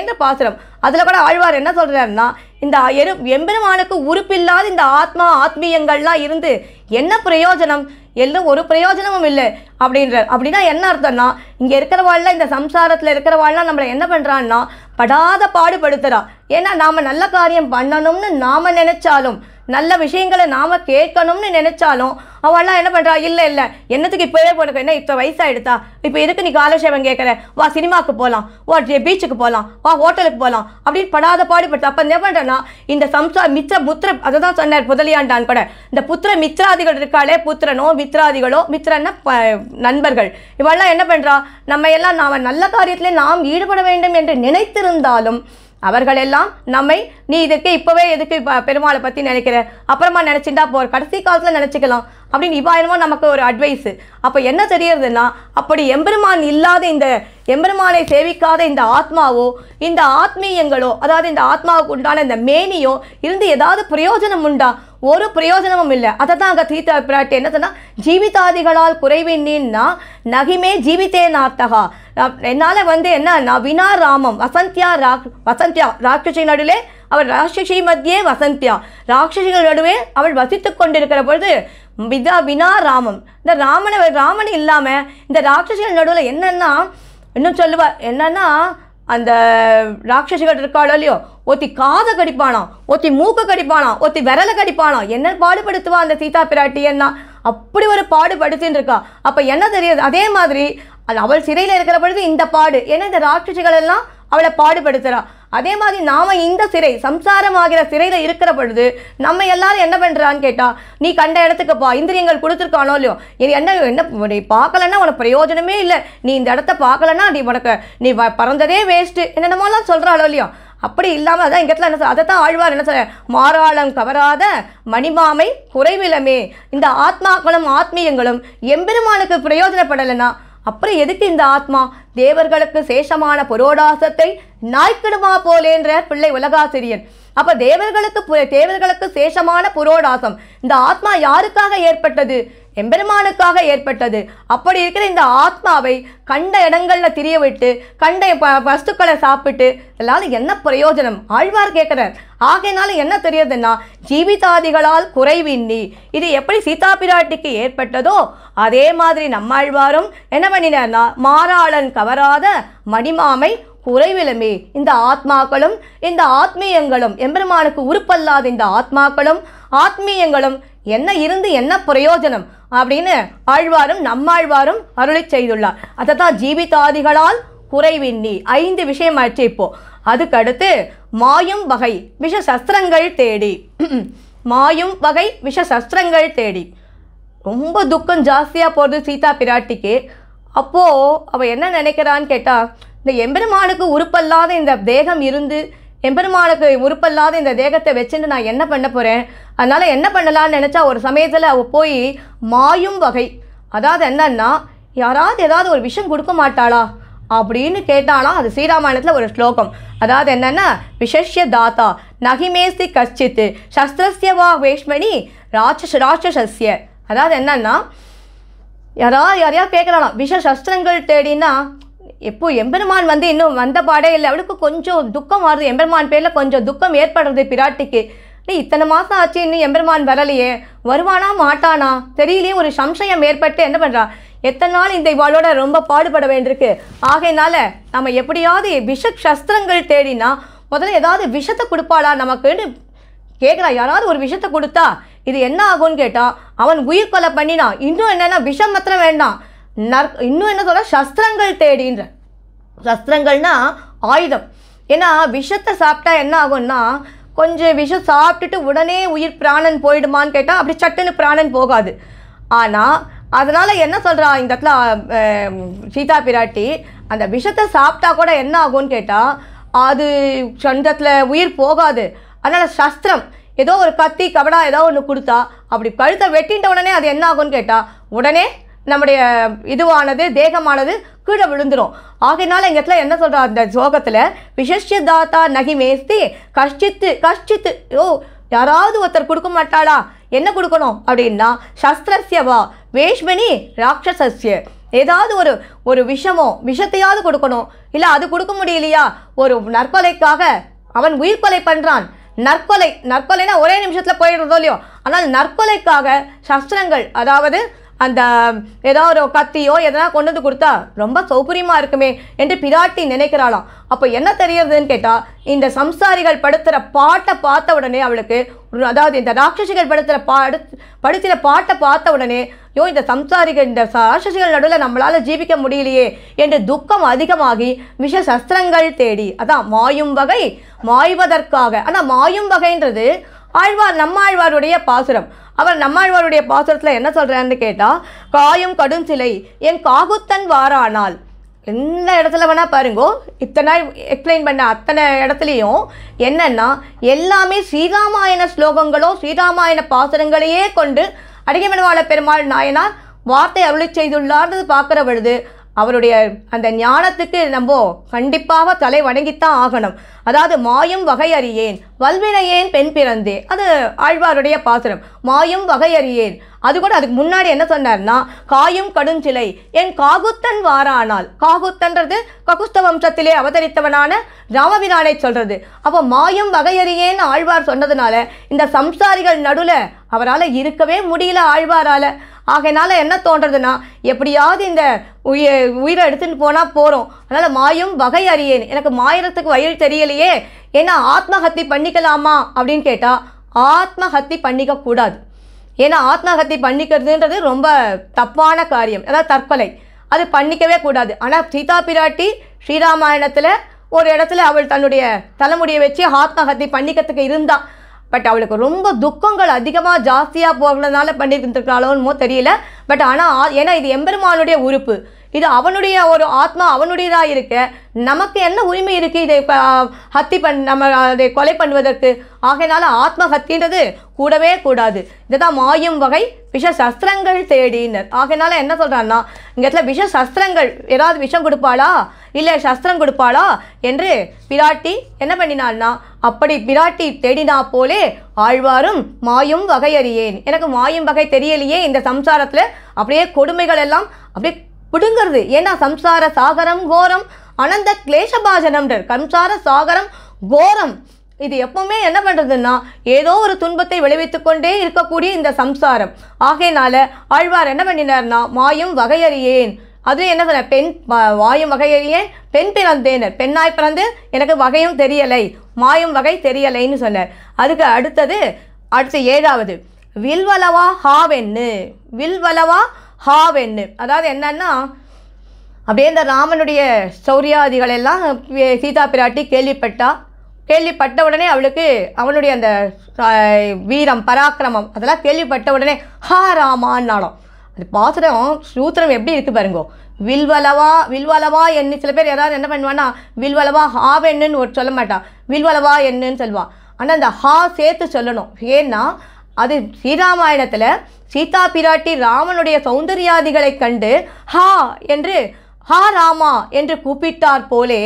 என்ற பாசுரம் அதில் கூட ஆழ்வார் என்ன சொல்கிறாருன்னா இந்த எரு எம்பெருமானுக்கு உறுப்பில்லாத இந்த ஆத்மா ஆத்மீயங்கள்லாம் இருந்து என்ன பிரயோஜனம் எல்லாம் ஒரு பிரயோஜனமும் இல்லை அப்படின்ற அப்படின்னா என்ன அர்த்தம்னா இங்கே இருக்கிறவாள்லாம் இந்த சம்சாரத்தில் இருக்கிறவாள்லாம் நம்மளை என்ன பண்ணுறான்னா படாத பாடுபடுத்துகிறான் ஏன்னா நாம் நல்ல காரியம் பண்ணணும்னு நாம் நினச்சாலும் நல்ல விஷயங்களை நாம் கேட்கணும்னு நினச்சாலும் அவள்லாம் என்ன பண்ணுறா இல்லை இல்லை என்னத்துக்கு இப்போவே உனக்கு என்ன இப்போ வயசாக எடுத்தா இப்போ எதுக்கு நீ காலட்சேபம் கேட்குற வா சினிமாவுக்கு போகலாம் வா பீச்சுக்கு போகலாம் வா ஹோட்டலுக்கு போகலாம் அப்படின்னு படாத பாடுபடுத்து அப்போ என்ன பண்ணுறேன்னா இந்த சம்சா மிச்ச புத்திர அதை தான் சொன்னார் புதலியாண்டான் கூட இந்த புத்திர மித்ராதிகள் இருக்காளே புத்திரனோ மித்ராதிகளோ மித்ரன்னா நண்பர்கள் இவெல்லாம் என்ன பண்ணுறா நம்ம எல்லாம் நாம் நல்ல காரியத்திலே நாம் ஈடுபட வேண்டும் என்று நினைத்திருந்தாலும் அவர்களெல்லாம் நம்மை நீ இதுக்கு இப்போவே எதுக்கு பெருமாளை பற்றி நினைக்கிற அப்புறமா நினச்சிட்டா போகிற கடைசி காலத்தில் நினச்சிக்கலாம் அப்படின்னு இவ்வாயிரமோ நமக்கு ஒரு அட்வைஸு அப்போ என்ன தெரியறதுன்னா அப்படி எம்பெருமான் இல்லாத இந்த எம்பெருமானை சேவிக்காத இந்த ஆத்மாவோ இந்த ஆத்மீயங்களோ அதாவது இந்த ஆத்மாவுக்கு உண்டான இந்த மேனியோ இருந்து ஏதாவது பிரயோஜனம் உண்டா ஒரு பிரயோஜனமும் இல்லை அதை தான் அங்கே தீர்த்த பிராட்டி என்ன சொன்னால் ஜீவிதாதிகளால் குறைவின்னா நீன்னா நகிமே ஜீவித்தே நார்த்தகா என்னால் வந்து என்ன நான் வினா ராமம் வசந்தியா ராக் வசந்தியா ராட்சசி நடுவே அவள் ராட்சசி மத்தியே வசந்தியா ராட்சசிகள் நடுவே அவள் வசித்து கொண்டிருக்கிற பொழுது விதா வினா ராமம் இந்த ராமனை ராமன் இல்லாமல் இந்த ராட்சசிகள் நடுவில் என்னென்னா இன்னும் சொல்லுவார் என்னன்னா அந்த ராட்சசிகள் இருக்காளோ இல்லையோ ஒத்தி காதை கடிப்பானாம் ஒத்தி மூக்க கடிப்பானாம் ஒத்தி விரலை கடிப்பானாம் என்ன பாடுபடுத்துவா அந்த சீதா பிராட்டி என்ன அப்படி ஒரு பாடுபடுத்தின்னு இருக்கா அப்போ என்ன தெரியுது அதே மாதிரி அது அவள் சிறையில் இருக்கிற பொழுது இந்த பாடு ஏன்னா இந்த ராட்சசிகள் எல்லாம் அவளை பாடுபடுத்துகிறாள் அதே மாதிரி நாம் இந்த சிறை சம்சாரமாகிற சிறையில் இருக்கிற பொழுது நம்ம எல்லாரும் என்ன பண்ணுறான்னு கேட்டால் நீ கண்ட இடத்துக்கு பா இந்திரியங்கள் கொடுத்துருக்கானோ இல்லையோ இது என்ன என்ன நீ பார்க்கலன்னா உனக்கு பிரயோஜனமே இல்லை நீ இந்த இடத்த பார்க்கலன்னா நீ உனக்கு நீ பறந்ததே வேஸ்ட்டு என்னென்னமோலாம் சொல்கிறாளோ இல்லையோ அப்படி இல்லாமல் அதான் இங்கே என்ன சார் அதை தான் ஆழ்வார் என்ன சொல்ல மாறாளம் கவராத மணிமாமை குறைவிலமே இந்த ஆத்மாக்களும் ஆத்மீயங்களும் எம்பெருமானுக்கு பிரயோஜனப்படலைன்னா அப்புறம் எதுக்கு இந்த ஆத்மா தேவர்களுக்கு சேஷமான புரோடாசத்தை நாய்க்கிடுமா போலேன்ற பிள்ளை உலகாசிரியன் அப்ப தேவர்களுக்கு தேவர்களுக்கு சேஷமான புரோடாசம் இந்த ஆத்மா யாருக்காக ஏற்பட்டது எம்பெருமானுக்காக ஏற்பட்டது அப்படி இருக்கிற இந்த ஆத்மாவை கண்ட இடங்களில் திரிய விட்டு கண்ட வஸ்துக்களை சாப்பிட்டு இதனால் என்ன பிரயோஜனம் ஆழ்வார் கேட்குறார் ஆகையினால என்ன தெரியுதுன்னா ஜீவிதாதிகளால் குறைவின்றி இது எப்படி சீதா பிராட்டிக்கு ஏற்பட்டதோ அதே மாதிரி நம்மாழ்வாரும் என்ன பண்ணினார்னா மாறாளன் கவராத மணிமாமை குறைவிலுமே இந்த ஆத்மாக்களும் இந்த ஆத்மீயங்களும் எம்பெருமானுக்கு உறுப்பல்லாத இந்த ஆத்மாக்களும் ஆத்மீயங்களும் என்ன இருந்து என்ன பிரயோஜனம் அப்படின்னு ஆழ்வாரும் நம்மாழ்வாரும் அருளை செய்துள்ளார் அதை தான் ஜீவிதாதிகளால் குறைவின்னி ஐந்து விஷயம் ஆயிடுச்சு இப்போ அதுக்கடுத்து மாயும் வகை விஷ சஸ்திரங்கள் தேடி மாயும் வகை விஷ சஸ்திரங்கள் தேடி ரொம்ப துக்கம் ஜாஸ்தியாக போகிறது சீதா பிராட்டிக்கு அப்போது அவள் என்ன நினைக்கிறான்னு கேட்டால் இந்த எம்பெருமானுக்கு உறுப்பல்லாத இந்த தேகம் இருந்து எம்பெருமானுக்கு உறுப்பல்லாத இந்த தேகத்தை வச்சுட்டு நான் என்ன பண்ண போகிறேன் அதனால் என்ன பண்ணலான்னு நினச்சா ஒரு சமயத்தில் அவள் போய் மாயும் வகை அதாவது என்னன்னா யாராவது ஏதாவது ஒரு விஷயம் கொடுக்க மாட்டாளா அப்படின்னு கேட்டாலாம் அது ஸ்ரீராமாயணத்தில் ஒரு ஸ்லோகம் அதாவது என்னென்னா விசஷ்ய தாத்தா நகிமேஸ்தி கஷ்டித்து சஸ்திரஸ்யவா வேஷ்மணி ராட்சஸ் ராட்சசஸ்ய அதாவது என்னென்னா யாராவது யாரையா கேட்குறாளாம் விஷ சஸ்திரங்கள் தேடினா எப்போ எம்பெருமான் வந்து இன்னும் வந்த பாடே இல்லை அவளுக்கு கொஞ்சம் துக்கம் வருது எம்பெருமான் பேரில் கொஞ்சம் துக்கம் ஏற்படுறது பிராட்டிக்கு டே இத்தனை மாதம் ஆச்சு இன்னும் எம்பெருமான் வரலையே வருவானா மாட்டானா தெரியலையே ஒரு சம்சயம் ஏற்பட்டு என்ன பண்ணுறா எத்தனை நாள் இந்த இவாளோட ரொம்ப பாடுபட வேண்டியிருக்கு ஆகையினால நம்ம எப்படியாவது விஷ சஸ்திரங்கள் தேடினா முதல்ல ஏதாவது விஷத்தை கொடுப்பாளா நமக்குன்னு கேட்குறா யாராவது ஒரு விஷத்தை கொடுத்தா இது என்ன ஆகும்னு கேட்டால் அவன் உயிர் கொலை பண்ணினா இன்னும் என்னென்னா விஷம் மாத்திரம் வேண்டாம் நற் இன்னும் என்ன சொல்ல சஸ்திரங்கள் தேடின்ற சஸ்திரங்கள்னா ஆயுதம் ஏன்னா விஷத்தை சாப்பிட்டா என்ன ஆகும்னா கொஞ்சம் விஷம் சாப்பிட்டுட்டு உடனே உயிர் பிராணன் போயிடுமான்னு கேட்டால் அப்படி சட்டுன்னு பிராணன் போகாது ஆனால் அதனால் என்ன சொல்கிறா இந்த இடத்துல சீதா பிராட்டி அந்த விஷத்தை சாப்பிட்டா கூட என்ன ஆகும்னு கேட்டால் அது சந்தத்தில் உயிர் போகாது அதனால் சஸ்திரம் ஏதோ ஒரு கத்தி கபடா ஏதோ ஒன்று கொடுத்தா அப்படி கழுத்தை வெட்டிட்ட உடனே அது என்ன ஆகும்னு கேட்டால் உடனே நம்முடைய இதுவானது தேகமானது கீழே விழுந்துடும் ஆகையினால எங்கள் இடத்துல என்ன சொல்கிறா அந்த ஸ்லோகத்தில் விசஷ்யதாத்தா நகி மேஸ்தி கஷ்டித்து கஷ்டித்து ஓ யாராவது ஒருத்தர் கொடுக்க மாட்டாளா என்ன கொடுக்கணும் அப்படின்னா சஸ்திரஸ்யவா வேஷ்மணி ராட்சசஸ்ய ஏதாவது ஒரு ஒரு விஷமோ விஷத்தையாவது கொடுக்கணும் இல்லை அது கொடுக்க முடியலையா ஒரு நற்கொலைக்காக அவன் உயிர் கொலை பண்ணுறான் நற்கொலை நற்கொலைனா ஒரே நிமிஷத்தில் போயிடுறதோ இல்லையோ ஆனால் நற்கொலைக்காக சஸ்திரங்கள் அதாவது அந்த ஏதோ ஒரு கத்தியோ எதனா கொண்டு வந்து கொடுத்தா ரொம்ப சௌகரியமாக இருக்குமே என்று பிராட்டி நினைக்கிறாளாம் அப்போ என்ன தெரியறதுன்னு கேட்டால் இந்த சம்சாரிகள் படுத்துகிற பாட்டை பார்த்த உடனே அவளுக்கு அதாவது இந்த ராட்சசிகள் படுத்துகிற பாடு படுத்துகிற பாட்டை பார்த்த உடனே ஐயோ இந்த சம்சாரிகள் இந்த ராட்சசிகள் நடுவில் நம்மளால் ஜீவிக்க முடியலையே என்று துக்கம் அதிகமாகி விஷ சஸ்திரங்கள் தேடி அதான் மாயும் வகை மாய்வதற்காக ஆனால் மாயும் வகைன்றது ஆழ்வார் நம்மாழ்வாருடைய பாசுரம் அவர் நம்மாழ்வாருடைய பாசுரத்தில் என்ன சொல்கிறான்னு கேட்டால் காயும் கடும் சிலை என் காகுத்தன் வாரானால் எந்த இடத்துல வேணால் பாருங்கோ இத்தனை எக்ஸ்பிளைன் பண்ண அத்தனை இடத்துலையும் என்னென்னா எல்லாமே ஸ்ரீராமாயண ஸ்லோகங்களும் ஸ்ரீராமாயண பாசுரங்களையே கொண்டு அடிகமனவாள பெருமாள் நாயனார் வார்த்தை அருளி செய்துள்ளார்ன்றது பார்க்குற பொழுது அவருடைய அந்த ஞானத்துக்கு நம்ம கண்டிப்பாக தலை வணங்கித்தான் ஆகணும் அதாவது மாயும் வகையறியேன் வல்வினையேன் பெண் பிறந்தே அது ஆழ்வாருடைய பாசுரம் மாயும் வகையறியேன் அது கூட அதுக்கு முன்னாடி என்ன சொன்னார்னா காயும் கடுஞ்சிலை என் காகுத்தன் வாரானால் காகுத்தன்றது ககுஸ்த வம்சத்திலே அவதரித்தவனான ராமபிரானை சொல்கிறது அப்போ மாயும் வகையறியேன் ஆழ்வார் சொன்னதுனால இந்த சம்சாரிகள் நடுவில் அவரால் இருக்கவே முடியல ஆழ்வாரால் ஆகையினால என்ன தோன்றதுன்னா எப்படியாவது இந்த உயிர் உயிரை எடுத்துகிட்டு போனால் போகிறோம் அதனால் மாயும் வகை அறியேன் எனக்கு மாயிரத்துக்கு வயல் தெரியலையே ஏன்னா ஆத்மஹத்தி பண்ணிக்கலாமா அப்படின்னு கேட்டால் ஆத்மஹத்தி பண்ணிக்கக்கூடாது ஏன்னா ஆத்மஹத்தி பண்ணிக்கிறதுன்றது ரொம்ப தப்பான காரியம் அதாவது தற்கொலை அது பண்ணிக்கவே கூடாது ஆனால் சீதா பிராட்டி ஸ்ரீராமாயணத்தில் ஒரு இடத்துல அவள் தன்னுடைய தலைமுடியை வச்சு ஆத்மஹத்தி பண்ணிக்கிறதுக்கு இருந்தாள் பட் அவளுக்கு ரொம்ப துக்கங்கள் அதிகமாக ஜாஸ்தியாக போகிறதுனால பண்ணிட்டு இருக்கிறாளோன்னு தெரியல பட் ஆனால் ஏன்னா இது எம்பெருமானுடைய உறுப்பு இது அவனுடைய ஒரு ஆத்மா அவனுடையதாக இருக்க நமக்கு என்ன உரிமை இருக்குது இதை ஹத்தி பண் நம்ம அதை கொலை பண்ணுவதற்கு ஆகையினால ஆத்ம ஹத்தின்றது கூடவே கூடாது இதுதான் மாயும் வகை விஷ சஸ்திரங்கள் தேடினர் ஆகையினால என்ன சொல்கிறான்னா இங்கே இடத்துல விஷ சஸ்திரங்கள் ஏதாவது விஷம் கொடுப்பாளா இல்லை சஸ்திரம் கொடுப்பாளா என்று பிராட்டி என்ன பண்ணினாள்னா அப்படி பிராட்டி தேடினா போலே ஆழ்வாரும் மாயும் வகையறியேன் எனக்கு மாயும் வகை தெரியலையே இந்த சம்சாரத்தில் அப்படியே கொடுமைகள் எல்லாம் அப்படியே பிடுங்கிறது ஏன்னா சம்சார சாகரம் கோரம் அனந்த கிளேசபாஜனம்ன்ற கம்சார சாகரம் கோரம் இது எப்பவுமே என்ன பண்ணுறதுன்னா ஏதோ ஒரு துன்பத்தை விளைவித்து கொண்டே இருக்கக்கூடிய இந்த சம்சாரம் ஆகையினால ஆழ்வார் என்ன பண்ணினார்னா மாயும் வகையறியேன் அது என்ன சொல்ல பெண் வாயும் வகையறியேன் பெண் பிறந்தேனர் பெண்ணாய் பிறந்து எனக்கு வகையும் தெரியலை மாயும் வகை தெரியலைன்னு சொன்னார் அதுக்கு அடுத்தது அடுத்து ஏழாவது வில்வலவா ஹாவென்னு வில்வலவா ஹாவென்னு அதாவது என்னன்னா அப்படியே இந்த ராமனுடைய சௌரியாதிகள் எல்லாம் சீதா பிராட்டி கேள்விப்பட்டா கேள்விப்பட்ட உடனே அவளுக்கு அவனுடைய அந்த வீரம் பராக்கிரமம் அதெல்லாம் கேள்விப்பட்ட உடனே ஹா ராமான்னாலும் அது பாசுரம் சூத்திரம் எப்படி இருக்குது பாருங்கோ வில்வலவா வில்வலவா என்ன சில பேர் யாராவது என்ன பண்ணுவான்னா வில்வலவா ஹாவென்னு ஒரு சொல்ல மாட்டா வில்வலவா என்னன்னு சொல்லுவாள் ஆனால் அந்த ஹா சேர்த்து சொல்லணும் ஏன்னா அது ஸ்ரீராமாயணத்தில் சீதா பிராட்டி ராமனுடைய சௌந்தர்யாதிகளை கண்டு ஹா என்று ஹா ராமா என்று கூப்பிட்டார் போலே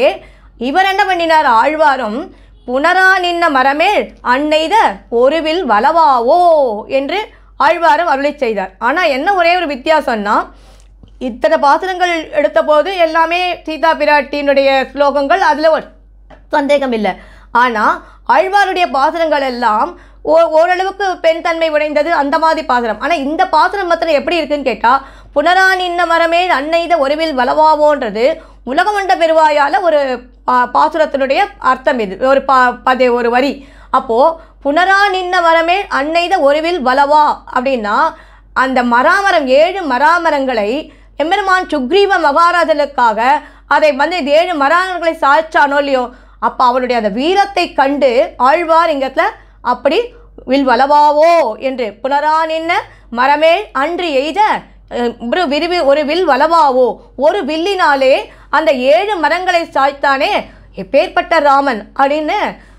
இவர் என்ன பண்ணினார் ஆழ்வாரும் புனரா நின்ன மரமேல் அன்னைத ஒருவில் வளவாவோ என்று ஆழ்வாரும் அருளை செய்தார் ஆனால் என்ன ஒரே ஒரு வித்தியாசம்னா இத்தனை பாசுரங்கள் எடுத்த போது எல்லாமே சீதா பிராட்டியினுடைய ஸ்லோகங்கள் அதில் சந்தேகம் இல்லை ஆனால் ஆழ்வாருடைய பாசனங்கள் எல்லாம் ஓ ஓரளவுக்கு பெண் தன்மை உடைந்தது அந்த மாதிரி பாசனம் ஆனால் இந்த பாசனம் மத்திரம் எப்படி இருக்குன்னு கேட்டால் புனரா இன்ன மரமே அன்னைத உறவில் வளவாவோன்றது உலகமண்ட பெருவாயால் ஒரு பா பாசுரத்தினுடைய அர்த்தம் இது ஒரு பா பதே ஒரு வரி அப்போது புனரா நின்ன மரமே அன்னைத ஒருவில் வளவா அப்படின்னா அந்த மராமரம் ஏழு மராமரங்களை எம்பெருமான் சுக்ரீவ மகாராஜனுக்காக அதை வந்து இது ஏழு மராமரங்களை சாய்ச்சானோ இல்லையோ அப்போ அவனுடைய அந்த வீரத்தை கண்டு ஆழ்வார் இங்கத்தில் அப்படி வில் வளவாவோ என்று புனரா நின்ன மரமே அன்று எய்த ஒரு விரிவி ஒரு வில் வளவாவோ ஒரு வில்லினாலே அந்த ஏழு மரங்களை சாய்த்தானே எப்பேற்பட்ட ராமன் அப்படின்னு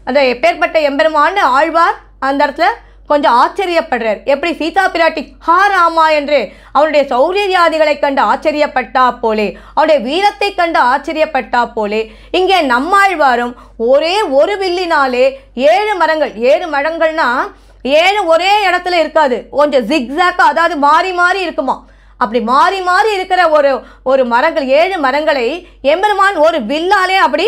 அந்த எப்பேற்பட்ட எம்பெருமான்னு ஆழ்வார் அந்த இடத்துல கொஞ்சம் ஆச்சரியப்படுறார் எப்படி சீதா பிராட்டி ஹா ராமா என்று அவனுடைய சௌரியாதிகளை கண்டு ஆச்சரியப்பட்டா போலே அவனுடைய வீரத்தை கண்டு ஆச்சரியப்பட்டா போலே இங்கே நம்மாழ்வாரும் ஒரே ஒரு வில்லினாலே ஏழு மரங்கள் ஏழு மரங்கள்னா ஏழு ஒரே இடத்துல இருக்காது கொஞ்சம் ஜிக்ஸாக்காக அதாவது மாறி மாறி இருக்குமா அப்படி மாறி மாறி இருக்கிற ஒரு ஒரு மரங்கள் ஏழு மரங்களை எம்பெருமான் ஒரு வில்லாலே அப்படி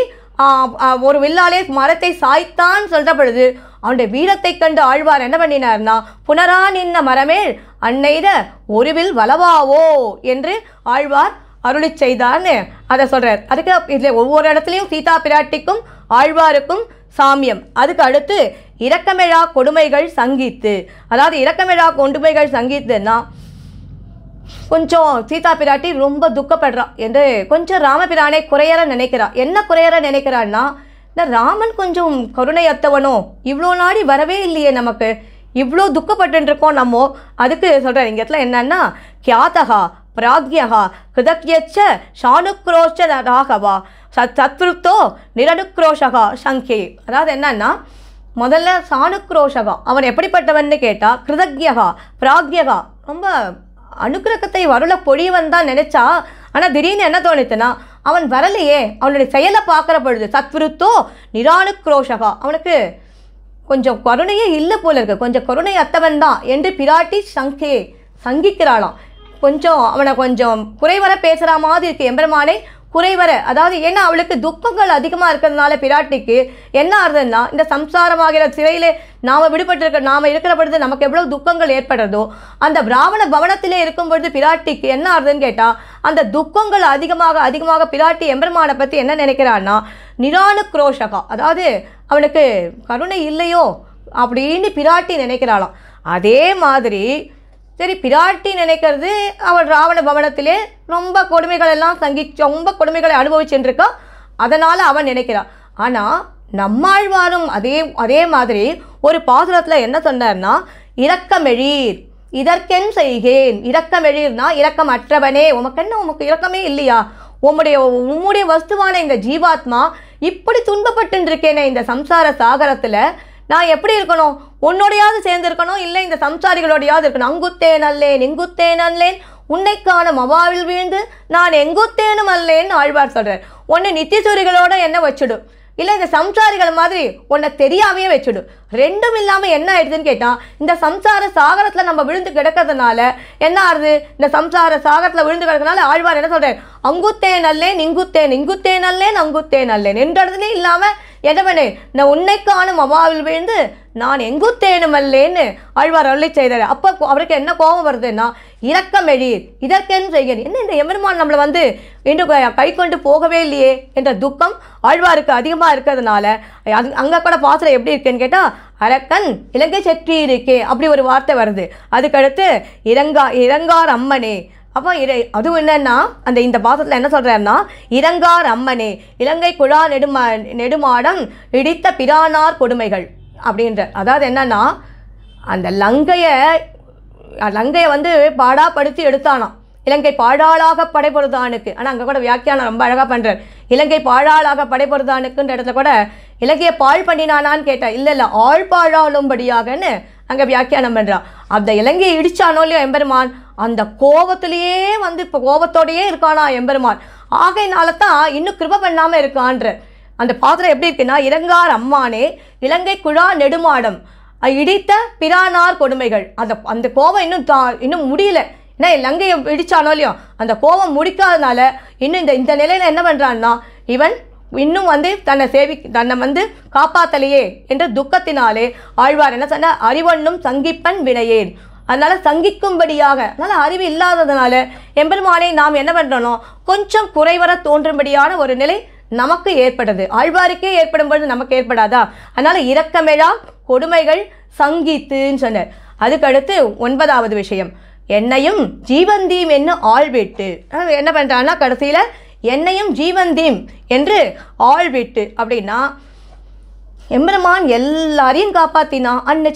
ஒரு வில்லாலே மரத்தை சாய்த்தான் சொல்கிற பொழுது அவனுடைய வீரத்தை கண்டு ஆழ்வார் என்ன பண்ணினார்னா புனரா நின்ன மரமேல் அன்னைத ஒருவில் வளவாவோ என்று ஆழ்வார் அருளி செய்தார்னு அதை சொல்கிறார் அதுக்கு இதில் ஒவ்வொரு இடத்துலையும் சீதா பிராட்டிக்கும் ஆழ்வாருக்கும் சாமியம் அதுக்கு அடுத்து இரக்கமிழா கொடுமைகள் சங்கீத்து அதாவது இரக்கமிழா கொடுமைகள் சங்கீத்துன்னா கொஞ்சம் சீதா பிராட்டி ரொம்ப துக்கப்படுறா என்று கொஞ்சம் ராமபிரானை குறையற நினைக்கிறா என்ன குறையற நினைக்கிறான்னா இந்த ராமன் கொஞ்சம் கருணை அத்தவனோ இவ்வளோ நாடி வரவே இல்லையே நமக்கு இவ்வளோ துக்கப்பட்டுருக்கோம் நம்ம அதுக்கு சொல்கிறேன் இங்கே இடத்துல என்னன்னா கியாதகா பிராக்யகா கிருதக்யச்ச ஷானுக்ரோஷ ராகவா சத் சத்ருத்தோ நிரனுக்ரோஷகா சங்கே அதாவது என்னன்னா முதல்ல சானுக்ரோஷகா அவன் எப்படிப்பட்டவன்னு கேட்டால் கிருதக்யகா பிராக்யகா ரொம்ப அனுக்கிரகத்தை வருள பொழியவன் தான் நினச்சா ஆனால் திடீர்னு என்ன தோணுச்சுன்னா அவன் வரலையே அவனுடைய செயலை பார்க்குற பொழுது சத்ருத்தோ நிரானுக்ரோஷகா அவனுக்கு கொஞ்சம் கருணையே இல்லை போல இருக்கு கொஞ்சம் கருணை அத்தவன் தான் என்று பிராட்டி சங்கே சங்கிக்கிறாளாம் கொஞ்சம் அவனை கொஞ்சம் குறைவர பேசுகிற மாதிரி இருக்கு எம்பெருமானை குறைவர அதாவது ஏன்னா அவளுக்கு துக்கங்கள் அதிகமாக இருக்கிறதுனால பிராட்டிக்கு என்ன ஆறுதுன்னா இந்த சம்சாரமாகிற சிறையிலே நாம் விடுபட்டிருக்க நாம் இருக்கிற பொழுது நமக்கு எவ்வளோ துக்கங்கள் ஏற்படுறதோ அந்த பிராமண பவனத்திலே இருக்கும் பொழுது பிராட்டிக்கு என்ன ஆறுதுன்னு கேட்டால் அந்த துக்கங்கள் அதிகமாக அதிகமாக பிராட்டி எம்பெருமானை பற்றி என்ன நினைக்கிறான்னா நிரானு குரோஷகா அதாவது அவனுக்கு கருணை இல்லையோ அப்படின்னு பிராட்டி நினைக்கிறாளாம் அதே மாதிரி சரி பிராட்டி நினைக்கிறது அவள் ராவண பவனத்திலே ரொம்ப கொடுமைகள் எல்லாம் சங்கி ரொம்ப கொடுமைகளை அனுபவிச்சுருக்கா அதனால் அவன் நினைக்கிறான் ஆனால் நம்மாழ்வாரும் அதே அதே மாதிரி ஒரு பாசுரத்தில் என்ன சொன்னார்னா இரக்கமெழீர் இதற்கென் செய்கேன் இரக்கமெழீர்னா இரக்கம் அற்றவனே உமக்கு என்ன உமக்கு இரக்கமே இல்லையா உம்முடைய உம்முடைய வஸ்துவான இந்த ஜீவாத்மா இப்படி துன்பப்பட்டு இருக்கேனே இந்த சம்சார சாகரத்தில் நான் எப்படி இருக்கணும் உன்னோடையாவது சேர்ந்திருக்கணும் இல்லை இந்த சம்சாரிகளோடையாவது இருக்கணும் அங்குத்தேன் அல்லேன் எங்குத்தேன் அல்லேன் உன்னை காணும் அவாவில் வீழ்ந்து நான் எங்குத்தேனும் அல்லேன்னு ஆழ்வார் சொல்கிறார் ஒன்று நித்தியசூரிகளோட என்ன வச்சுடும் இல்லை இந்த சம்சாரிகள் மாதிரி உன்னை தெரியாமையே வச்சுடும் ரெண்டும் இல்லாமல் என்ன ஆயிடுதுன்னு கேட்டால் இந்த சம்சார சாகரத்தில் நம்ம விழுந்து கிடக்கிறதுனால என்ன ஆகுது இந்த சம்சார சாகரத்தில் விழுந்து கிடக்கிறதுனால ஆழ்வார் என்ன சொல்கிறேன் அங்குத்தேன் அல்லேன் இங்குத்தேன் இங்குத்தேன் அல்லேன் அங்குத்தேன் அல்லேன் என்றதுலேயே இல்லாமல் எதவனே நான் உன்னை காணும் அவாவில் விழுந்து நான் எங்குத்தேனும் அல்லேன்னு ஆழ்வார் அருளை செய்தார் அப்போ அவருக்கு என்ன கோபம் வருதுன்னா இரக்கம் எழிர் இதற்கென்னு செய்கிறேன் என்ன இந்த எம்பெருமான் நம்மளை வந்து இன்று கை கொண்டு போகவே இல்லையே என்ற துக்கம் ஆழ்வாருக்கு அதிகமாக இருக்கிறதுனால அங்கே கூட பாசுரம் எப்படி இருக்குன்னு கேட்டால் அரக்கன் இலங்கை சற்றி இருக்கே அப்படி ஒரு வார்த்தை வருது அதுக்கடுத்து இறங்கா இறங்கார் அம்மனே அப்போ இறை அதுவும் என்னென்னா அந்த இந்த பாசத்தில் என்ன சொல்கிறாருன்னா இறங்கார் அம்மனே இலங்கை குழா நெடுமா நெடுமாடம் இடித்த பிரானார் கொடுமைகள் அப்படின்ற அதாவது என்னென்னா அந்த லங்கையை லங்கையை வந்து பாடாப்படுத்தி எடுத்தானாம் இலங்கை பாழாளாக படைபொருதானுக்கு ஆனால் அங்கே கூட வியாக்கியானம் ரொம்ப அழகாக பண்ணுறார் இலங்கை பாழாளாக படைபொருதானுக்குன்ற இடத்துல கூட இலக்கிய பால் பண்ணினானான்னு கேட்டா இல்லை இல்லை ஆள் அங்கே வியாக்கியானம் பண்ணுறான் அந்த இலங்கையை இடிச்சானோ இல்லையோ எம்பெருமான் அந்த கோபத்திலேயே வந்து இப்போ கோபத்தோடையே இருக்கானா எம்பெருமான் ஆகையினால தான் இன்னும் கிருப பண்ணாமல் இருக்கான்ற அந்த பாத்திரம் எப்படி இருக்குன்னா இறங்கார் அம்மானே இலங்கை குழா நெடுமாடம் இடித்த பிரானார் கொடுமைகள் அந்த அந்த கோபம் இன்னும் தா இன்னும் முடியல ஏன்னா இலங்கையை இடித்தானோ இல்லையோ அந்த கோபம் முடிக்காதனால இன்னும் இந்த இந்த நிலையில் என்ன பண்ணுறான்னா இவன் இன்னும் வந்து தன்னை சேவி தன்னை வந்து காப்பாற்றலையே என்ற துக்கத்தினாலே ஆழ்வார் என்ன சொன்ன அறிவண்ணும் சங்கிப்பன் வினையேன் அதனால் சங்கிக்கும்படியாக அதனால் அறிவு இல்லாததுனால எம்பெருமானை நாம் என்ன பண்ணுறோம் கொஞ்சம் குறைவர தோன்றும்படியான ஒரு நிலை நமக்கு ஏற்படுது ஆழ்வாருக்கே ஏற்படும் பொழுது நமக்கு ஏற்படாதா அதனால் இரக்கமிழா கொடுமைகள் சங்கித்துன்னு சொன்னார் அதுக்கடுத்து ஒன்பதாவது விஷயம் என்னையும் ஜீவந்தீம் என்ன ஆள்வெட்டு என்ன பண்ணுறான்னா கடைசியில் என்னையும் ஜீவந்தீம் என்று ஆழ்விட்டு அப்படின்னா எம்பெருமான் எல்லாரையும் காப்பாத்தினா சராசரங்களை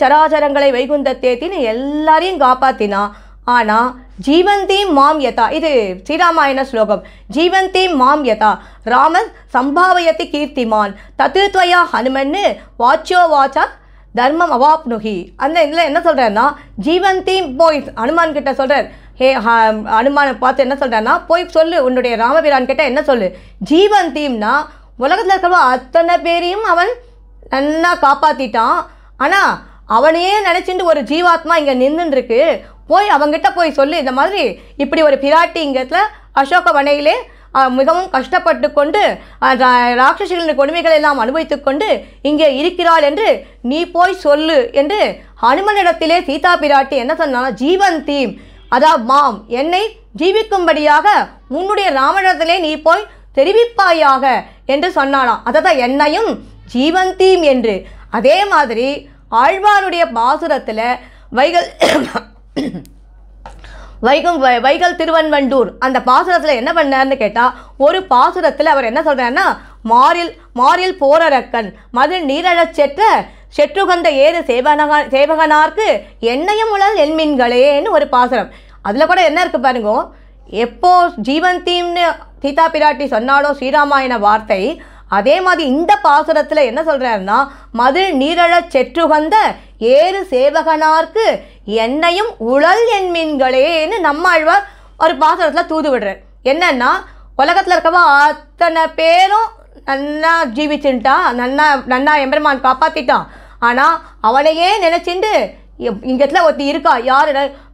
சராச்சரங்களை தேத்தின்னு எல்லாரையும் காப்பாத்தினா ஆனால் ஜீவந்தீம் மாம் யதா இது ஸ்ரீராமாயண ஸ்லோகம் ஜீவந்தீம் மாம் யதா ராமன் சம்பாவயத்தி கீர்த்திமான் தத்துவத்வயா ஹனுமன்னு வாச்சோ வாச்சா தர்மம் அவாப்னுகி அந்த இதில் என்ன சொல்கிறேன்னா ஜீவந்தீம் போய் ஹனுமான் கிட்ட சொல்கிறார் ஹே அனுமானை பார்த்து என்ன சொல்கிறான்னா போய் சொல்லு உன்னுடைய ராமபிரான் கிட்ட என்ன சொல்லு ஜீவன் தீம்னா உலகத்தில் இருக்கிற அத்தனை பேரையும் அவன் நல்லா காப்பாற்றிட்டான் ஆனால் அவனையே நினச்சிட்டு ஒரு ஜீவாத்மா இங்கே நின்றுருக்கு போய் அவங்ககிட்ட போய் சொல்லு இந்த மாதிரி இப்படி ஒரு பிராட்டி பிராட்டிங்கிறதுல அசோக வனையிலே மிகவும் கஷ்டப்பட்டு கொண்டு ராட்சசிகளின் கொடுமைகள் எல்லாம் அனுபவித்து கொண்டு இங்கே இருக்கிறாள் என்று நீ போய் சொல்லு என்று ஹனுமனிடத்திலே சீதா பிராட்டி என்ன சொன்னாலும் ஜீவன் தீம் அதாவது மாம் என்னை ஜீவிக்கும்படியாக உன்னுடைய ராமணத்திலே நீ போய் தெரிவிப்பாயாக என்று சொன்னானாம் அதான் என்னையும் ஜீவந்தீம் என்று அதே மாதிரி ஆழ்வாருடைய பாசுரத்தில் வைகல் வைகம் வைகல் திருவன்வண்டூர் அந்த பாசுரத்தில் என்ன பண்ணார்னு கேட்டால் ஒரு பாசுரத்தில் அவர் என்ன சொல்கிறாருன்னா மாறில் மாறில் போரரக்கன் மது நீரழச்சேற்ற செற்றுகந்த ஏது சேவனகா சேவகனார்க்கு என்னையும் உழல் எண்மீன்களேன்னு ஒரு பாசனம் அதில் கூட என்ன இருக்குது பாருங்க எப்போ ஜீவன் தீம்னு சீதா பிராட்டி சொன்னாலோ ஸ்ரீராமாயண வார்த்தை அதே மாதிரி இந்த பாசுரத்தில் என்ன சொல்கிறாருன்னா மது நீரழ செற்றுகந்த ஏறு சேவகனார்க்கு என்னையும் உழல் என்மீன்களேன்னு நம்ம ஆழ்வார் ஒரு பாசுரத்தில் தூது விடுறார் என்னன்னா உலகத்தில் இருக்கவா அத்தனை பேரும் நன்னா ஜீவிச்சுட்டான் நன்னா நன்னா எம்பெருமான் காப்பாற்றிட்டான் ஆனால் அவனையே நினச்சிண்டு இந்த இடத்துல ஒருத்தி இருக்கா யார்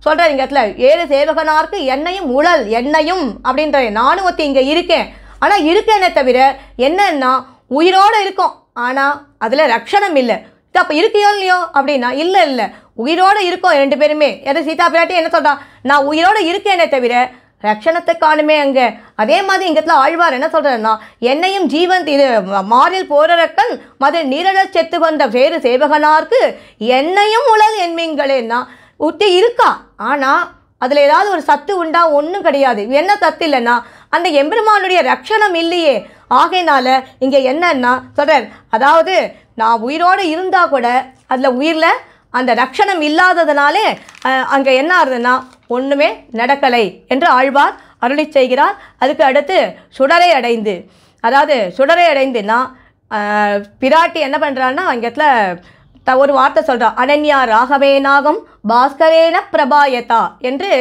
சொல்கிறார் இங்கே இடத்துல ஏழு சேவகனாருக்கு என்னையும் உழல் என்னையும் அப்படின்ற நானும் ஒருத்தி இங்கே இருக்கேன் ஆனால் இருக்கேனே தவிர என்னன்னா உயிரோடு இருக்கும் ஆனால் அதில் ரக்ஷணம் இல்லை அப்போ இருக்கியோ இல்லையோ அப்படின்னா இல்லை இல்லை உயிரோடு இருக்கோம் ரெண்டு பேருமே எதை சீதா பிராட்டி என்ன சொல்கிறான் நான் உயிரோடு இருக்கேனே தவிர ரட்சணத்தை காணுமே அங்கே அதே மாதிரி இங்கத்தில் ஆழ்வார் என்ன சொல்கிறாருன்னா என்னையும் ஜீவன் இது மாறில் போரக்கன் மது நீரழச் செத்து வந்த வேறு சேவகனார்க்கு என்னையும் உழல் என்மீங்களேன்னா உத்தி இருக்கா ஆனால் அதில் ஏதாவது ஒரு சத்து உண்டா ஒன்றும் கிடையாது என்ன சத்து இல்லைன்னா அந்த எம்பெருமானுடைய ரக்ஷணம் இல்லையே ஆகையினால இங்கே என்னன்னா சொல்கிறார் அதாவது நான் உயிரோடு இருந்தால் கூட அதில் உயிரில் அந்த ரக்ஷணம் இல்லாததுனாலே அங்கே என்ன ஆகுதுன்னா ஒன்றுமே நடக்கலை என்று ஆழ்வார் அருளி செய்கிறார் அதுக்கு அடுத்து சுடரை அடைந்து அதாவது சுடரை அடைந்துன்னா பிராட்டி என்ன பண்ணுறான்னா அங்கே இடத்துல த ஒரு வார்த்தை சொல்கிறான் அனன்யா ராகவேனாகும் பாஸ்கரேன பிரபாயதா என்று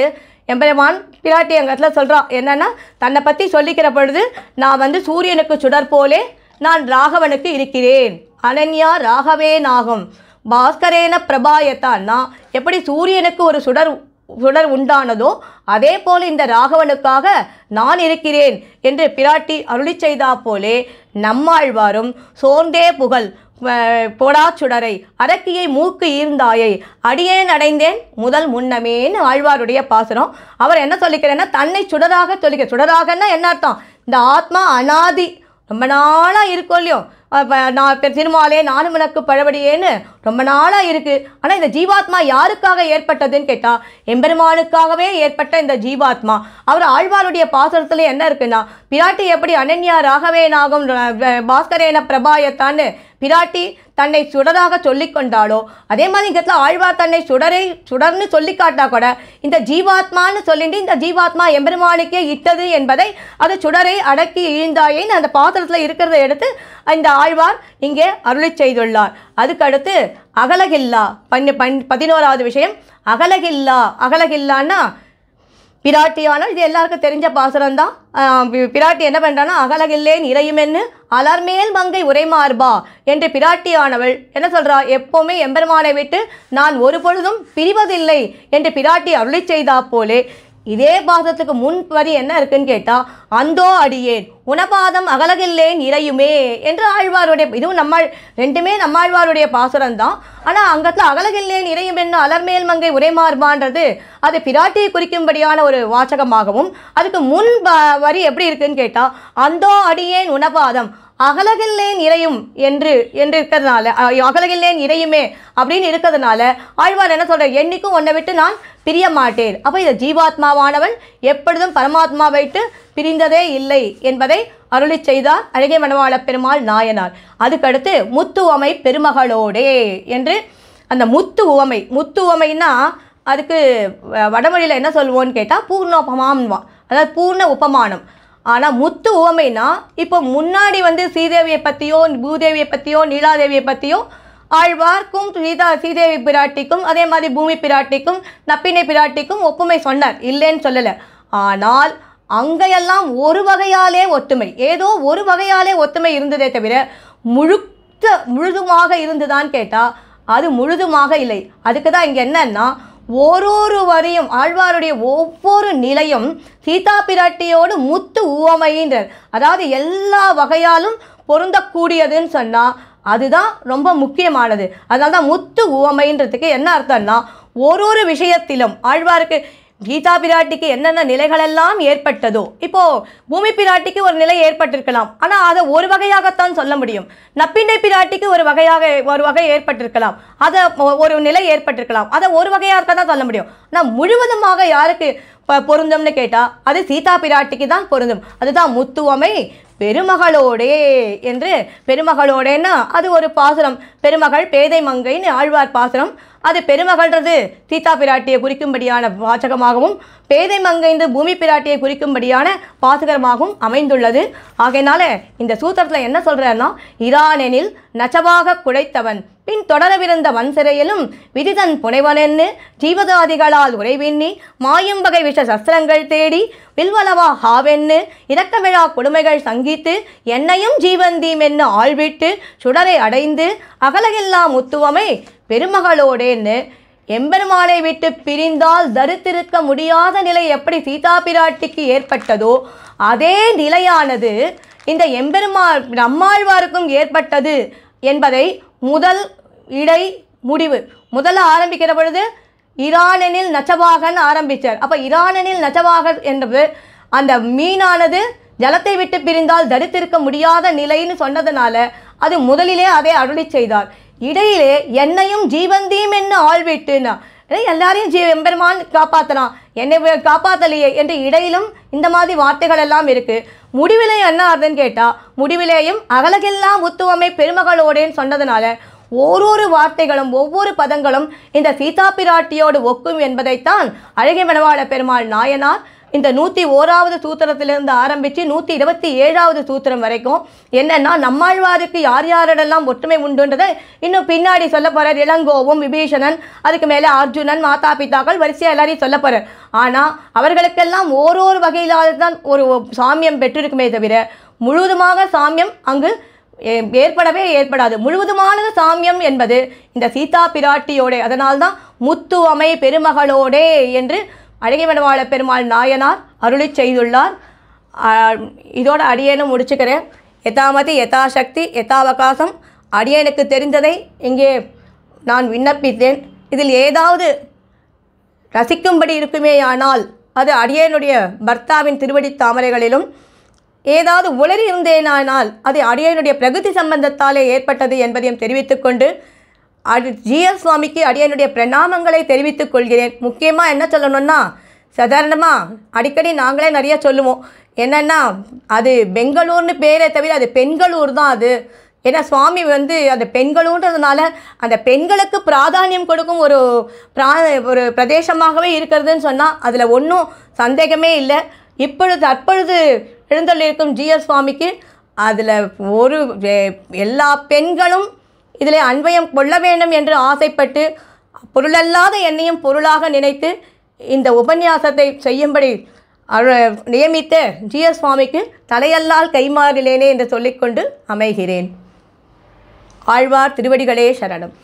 எம்பெருமான் பிராட்டி எங்கள் இடத்துல சொல்கிறான் என்னென்னா தன்னை பற்றி சொல்லிக்கிற பொழுது நான் வந்து சூரியனுக்கு சுடர் போலே நான் ராகவனுக்கு இருக்கிறேன் அனன்யா ராகவேனாகும் பாஸ்கரேன பிரபாயத்தான்னா நான் எப்படி சூரியனுக்கு ஒரு சுடர் உடல் உண்டானதோ அதே போல இந்த ராகவனுக்காக நான் இருக்கிறேன் என்று பிராட்டி அருளி செய்தா போலே நம்மாழ்வாரும் சோர்ந்தே புகழ் போடா சுடரை அரக்கியை மூக்கு ஈர்ந்தாயை அடியேன் அடைந்தேன் முதல் முன்னமேன்னு ஆழ்வாருடைய பாசனம் அவர் என்ன சொல்லிக்கிறேன்னா தன்னை சுடராக சொல்லிக்க சுடராகன்னா என்ன அர்த்தம் இந்த ஆத்மா அனாதி ரொம்ப நாளாக இருக்கும் இல்லையோ நான் திருமாலே நானும் எனக்கு பழபடியேன்னு ரொம்ப நாளாக இருக்குது ஆனால் இந்த ஜீவாத்மா யாருக்காக ஏற்பட்டதுன்னு கேட்டால் எம்பெருமானுக்காகவே ஏற்பட்ட இந்த ஜீவாத்மா அவர் ஆழ்வாருடைய பாசனத்தில் என்ன இருக்குன்னா பிராட்டி எப்படி அனன்யா ராகவேனாகும் பாஸ்கரேன பிரபாயத்தான்னு பிராட்டி தன்னை சுடராக கொண்டாலோ அதே மாதிரி இந்த ஆழ்வார் தன்னை சுடரை சுடர்னு சொல்லி காட்டால் கூட இந்த ஜீவாத்மான்னு சொல்லிட்டு இந்த ஜீவாத்மா எம்பெருமானுக்கே இட்டது என்பதை அது சுடரை அடக்கி இழிந்தாயின்னு அந்த பாத்திரத்தில் இருக்கிறத எடுத்து இந்த ஆழ்வார் இங்கே அருளை செய்துள்ளார் அதுக்கடுத்து அகலகில்லா பன் பன் பதினோராவது விஷயம் அகலகில்லா அகலகில்லான்னா பிராட்டி ஆனால் இது எல்லாருக்கும் தெரிஞ்ச பாசுரம் தான் பிராட்டி என்ன பண்ணுறான்னா அகலகில்லேன் இறையுமென்னு அலர்மேல் மங்கை உரைமாறுபா என்று பிராட்டியானவள் என்ன சொல்கிறா எப்போவுமே எம்பெருமானை விட்டு நான் ஒரு பொழுதும் பிரிவதில்லை என்று பிராட்டி அருளி செய்தா போலே இதே பாதத்துக்கு முன் வரி என்ன இருக்குன்னு கேட்டால் அந்தோ அடியேன் உணபாதம் அகலகில்லேன் இறையுமே என்று ஆழ்வாருடைய இதுவும் நம்ம ரெண்டுமே நம்மாழ்வாருடைய பாசுரம் தான் ஆனால் அங்கத்துல அகலகில்லேன் இறையும் என்ன அலர்மேல் மங்கை உரைமார்பான்றது அது பிராட்டியை குறிக்கும்படியான ஒரு வாசகமாகவும் அதுக்கு முன் வரி எப்படி இருக்குன்னு கேட்டால் அந்தோ அடியேன் உணபாதம் அகலகில்லேன் இறையும் என்று என்று இருக்கிறதுனால அகலகில்லேன் இறையுமே அப்படின்னு இருக்கிறதுனால ஆழ்வார் என்ன சொல்கிறார் என்றைக்கும் ஒன்னை விட்டு நான் பிரியமாட்டேன் அப்போ இதை ஜீவாத்மாவானவன் எப்பொழுதும் பரமாத்மா வைத்து பிரிந்ததே இல்லை என்பதை அருளி செய்தார் அழகிய மணவாள பெருமாள் நாயனார் அதுக்கடுத்து முத்துவமை பெருமகளோடே என்று அந்த முத்து உவமை முத்து உவமைன்னா அதுக்கு வடமொழியில் என்ன சொல்வோன்னு கேட்டால் பூர்ண அதாவது பூர்ண உபமானம் ஆனால் முத்து உவமைனா இப்போ முன்னாடி வந்து ஸ்ரீதேவியை பற்றியோ பூதேவியை பற்றியோ நீலாதேவியை பற்றியோ ஆழ்வார்க்கும் சீதா சீதேவி பிராட்டிக்கும் அதே மாதிரி பூமி பிராட்டிக்கும் நப்பினை பிராட்டிக்கும் ஒப்புமை சொன்னார் இல்லைன்னு சொல்லலை ஆனால் அங்கையெல்லாம் ஒரு வகையாலே ஒத்துமை ஏதோ ஒரு வகையாலே ஒத்துமை இருந்ததே தவிர முழுத்த முழுதுமாக இருந்துதான் கேட்டால் அது முழுதுமாக இல்லை அதுக்கு தான் இங்கே என்னன்னா ஓரொரு வரியும் ஆழ்வாருடைய ஒவ்வொரு நிலையும் சீதா பிராட்டியோடு முத்து உவமைன்றார் அதாவது எல்லா வகையாலும் பொருந்தக்கூடியதுன்னு சொன்னால் அதுதான் ரொம்ப முக்கியமானது அதனால தான் முத்து உவமைன்றதுக்கு என்ன அர்த்தம்னா ஒரு ஒரு விஷயத்திலும் ஆழ்வாருக்கு கீதா பிராட்டிக்கு என்னென்ன நிலைகளெல்லாம் ஏற்பட்டதோ இப்போது பூமி பிராட்டிக்கு ஒரு நிலை ஏற்பட்டிருக்கலாம் ஆனால் அதை ஒரு வகையாகத்தான் சொல்ல முடியும் நப்பிண்டை பிராட்டிக்கு ஒரு வகையாக ஒரு வகை ஏற்பட்டிருக்கலாம் அதை ஒரு நிலை ஏற்பட்டிருக்கலாம் அதை ஒரு வகையாக தான் சொல்ல முடியும் ஆனால் முழுவதுமாக யாருக்கு பொருந்தும்னு கேட்டால் அது சீதா பிராட்டிக்கு தான் பொருந்தும் அதுதான் முத்துவமை பெருமகளோடே என்று பெருமகளோடேன்னா அது ஒரு பாசுரம் பெருமகள் பேதை மங்கைன்னு ஆழ்வார் பாசுரம் அது பெருமகள்றது சீதா பிராட்டியை குறிக்கும்படியான வாசகமாகவும் பேதை மங்கைந்து பூமி பிராட்டியை குறிக்கும்படியான பாசகரமாகவும் அமைந்துள்ளது ஆகையினால இந்த சூத்திரத்தில் என்ன சொல்கிறாருன்னா இரானெனில் நச்சவாக குழைத்தவன் பின் தொடரவிருந்த வன்சிறையிலும் விதிதன் புனைவனென்னு ஜீவதாதிகளால் உறைவின்னி வகை விஷ சஸ்திரங்கள் தேடி வில்வலவா ஹாவென்னு விழா கொடுமைகள் சங்கித்து என்னையும் ஜீவந்தீம் என்று ஆள்விட்டு சுடரை அடைந்து அகலகில்லா முத்துவமை பெருமகளோடேன்னு எம்பெருமானை விட்டு பிரிந்தால் தரித்திருக்க முடியாத நிலை எப்படி சீதா பிராட்டிக்கு ஏற்பட்டதோ அதே நிலையானது இந்த எம்பெருமா நம்மாழ்வாருக்கும் ஏற்பட்டது என்பதை முதல் இடை முடிவு முதல்ல ஆரம்பிக்கிற பொழுது இரானனில் நச்சவாகன் ஆரம்பித்தார் அப்போ இரானனில் நச்சவாகன் என்பது அந்த மீனானது ஜலத்தை விட்டு பிரிந்தால் தரித்திருக்க முடியாத நிலைன்னு சொன்னதுனால அது முதலிலே அதை அருளி செய்தார் இடையிலே என்னையும் என்று ஆள் என்ன ஆள்விட்டுனா எல்லாரையும் ஜீ எம்பெருமான் காப்பாற்றலாம் என்னை காப்பாற்றலையே என்று இடையிலும் இந்த மாதிரி வார்த்தைகள் எல்லாம் இருக்குது முடிவிலே என்ன ஆறுதுன்னு கேட்டால் முடிவிலேயும் அகலகெல்லாம் முத்துவமை பெருமகளோடேன்னு சொன்னதுனால ஒவ்வொரு வார்த்தைகளும் ஒவ்வொரு பதங்களும் இந்த சீதா பிராட்டியோடு ஒக்கும் என்பதைத்தான் அழகிய மனவாள பெருமாள் நாயனார் இந்த நூற்றி ஓராவது சூத்திரத்திலிருந்து ஆரம்பித்து நூற்றி இருபத்தி ஏழாவது சூத்திரம் வரைக்கும் என்னென்னா நம்மாழ்வாருக்கு யார் யாரிடெல்லாம் ஒற்றுமை உண்டுன்றதை இன்னும் பின்னாடி சொல்ல போகிறார் இளங்கோவும் விபீஷணன் அதுக்கு மேலே அர்ஜுனன் மாதா பிதாக்கள் வரிசையாக எல்லாரையும் சொல்ல போகிறார் ஆனால் அவர்களுக்கெல்லாம் ஓரொரு வகையிலாவது தான் ஒரு சாமியம் பெற்றிருக்குமே தவிர முழுவதுமாக சாமியம் அங்கு ஏற்படவே ஏற்படாது முழுவதுமான சாமியம் என்பது இந்த சீதா பிராட்டியோட அதனால்தான் முத்துவமை பெருமகளோடே என்று அழகி மனவாள பெருமாள் நாயனார் அருளி செய்துள்ளார் இதோட அடியேனும் முடிச்சுக்கிறேன் எதாமதி யதாசக்தி யதாவகாசம் அடியனுக்கு தெரிந்ததை இங்கே நான் விண்ணப்பித்தேன் இதில் ஏதாவது ரசிக்கும்படி இருக்குமேயானால் அது அடியனுடைய பர்த்தாவின் திருவடி தாமரைகளிலும் ஏதாவது உளறி இருந்தேனானால் அது அடியனுடைய பிரகதி சம்பந்தத்தாலே ஏற்பட்டது என்பதையும் தெரிவித்துக்கொண்டு அது ஜிஎஸ் சுவாமிக்கு அடியனுடைய பிரணாமங்களை தெரிவித்துக் கொள்கிறேன் முக்கியமாக என்ன சொல்லணும்னா சாதாரணமாக அடிக்கடி நாங்களே நிறைய சொல்லுவோம் என்னென்னா அது பெங்களூர்னு பேரே தவிர அது பெண்களூர் தான் அது ஏன்னா சுவாமி வந்து அந்த பெண்களுன்றதுனால அந்த பெண்களுக்கு பிராதானியம் கொடுக்கும் ஒரு பிரா ஒரு பிரதேசமாகவே இருக்கிறதுன்னு சொன்னால் அதில் ஒன்றும் சந்தேகமே இல்லை இப்பொழுது தற்பொழுது எழுந்தொள்ளியிருக்கும் ஜிஎஸ் சுவாமிக்கு அதில் ஒரு எல்லா பெண்களும் இதிலே அன்பயம் கொள்ள வேண்டும் என்று ஆசைப்பட்டு பொருளல்லாத என்னையும் பொருளாக நினைத்து இந்த உபன்யாசத்தை செய்யும்படி நியமித்த ஜிஎஸ் சுவாமிக்கு தலையல்லால் கைமாறிலேனே என்று சொல்லிக்கொண்டு அமைகிறேன் ஆழ்வார் திருவடிகளே சரணம்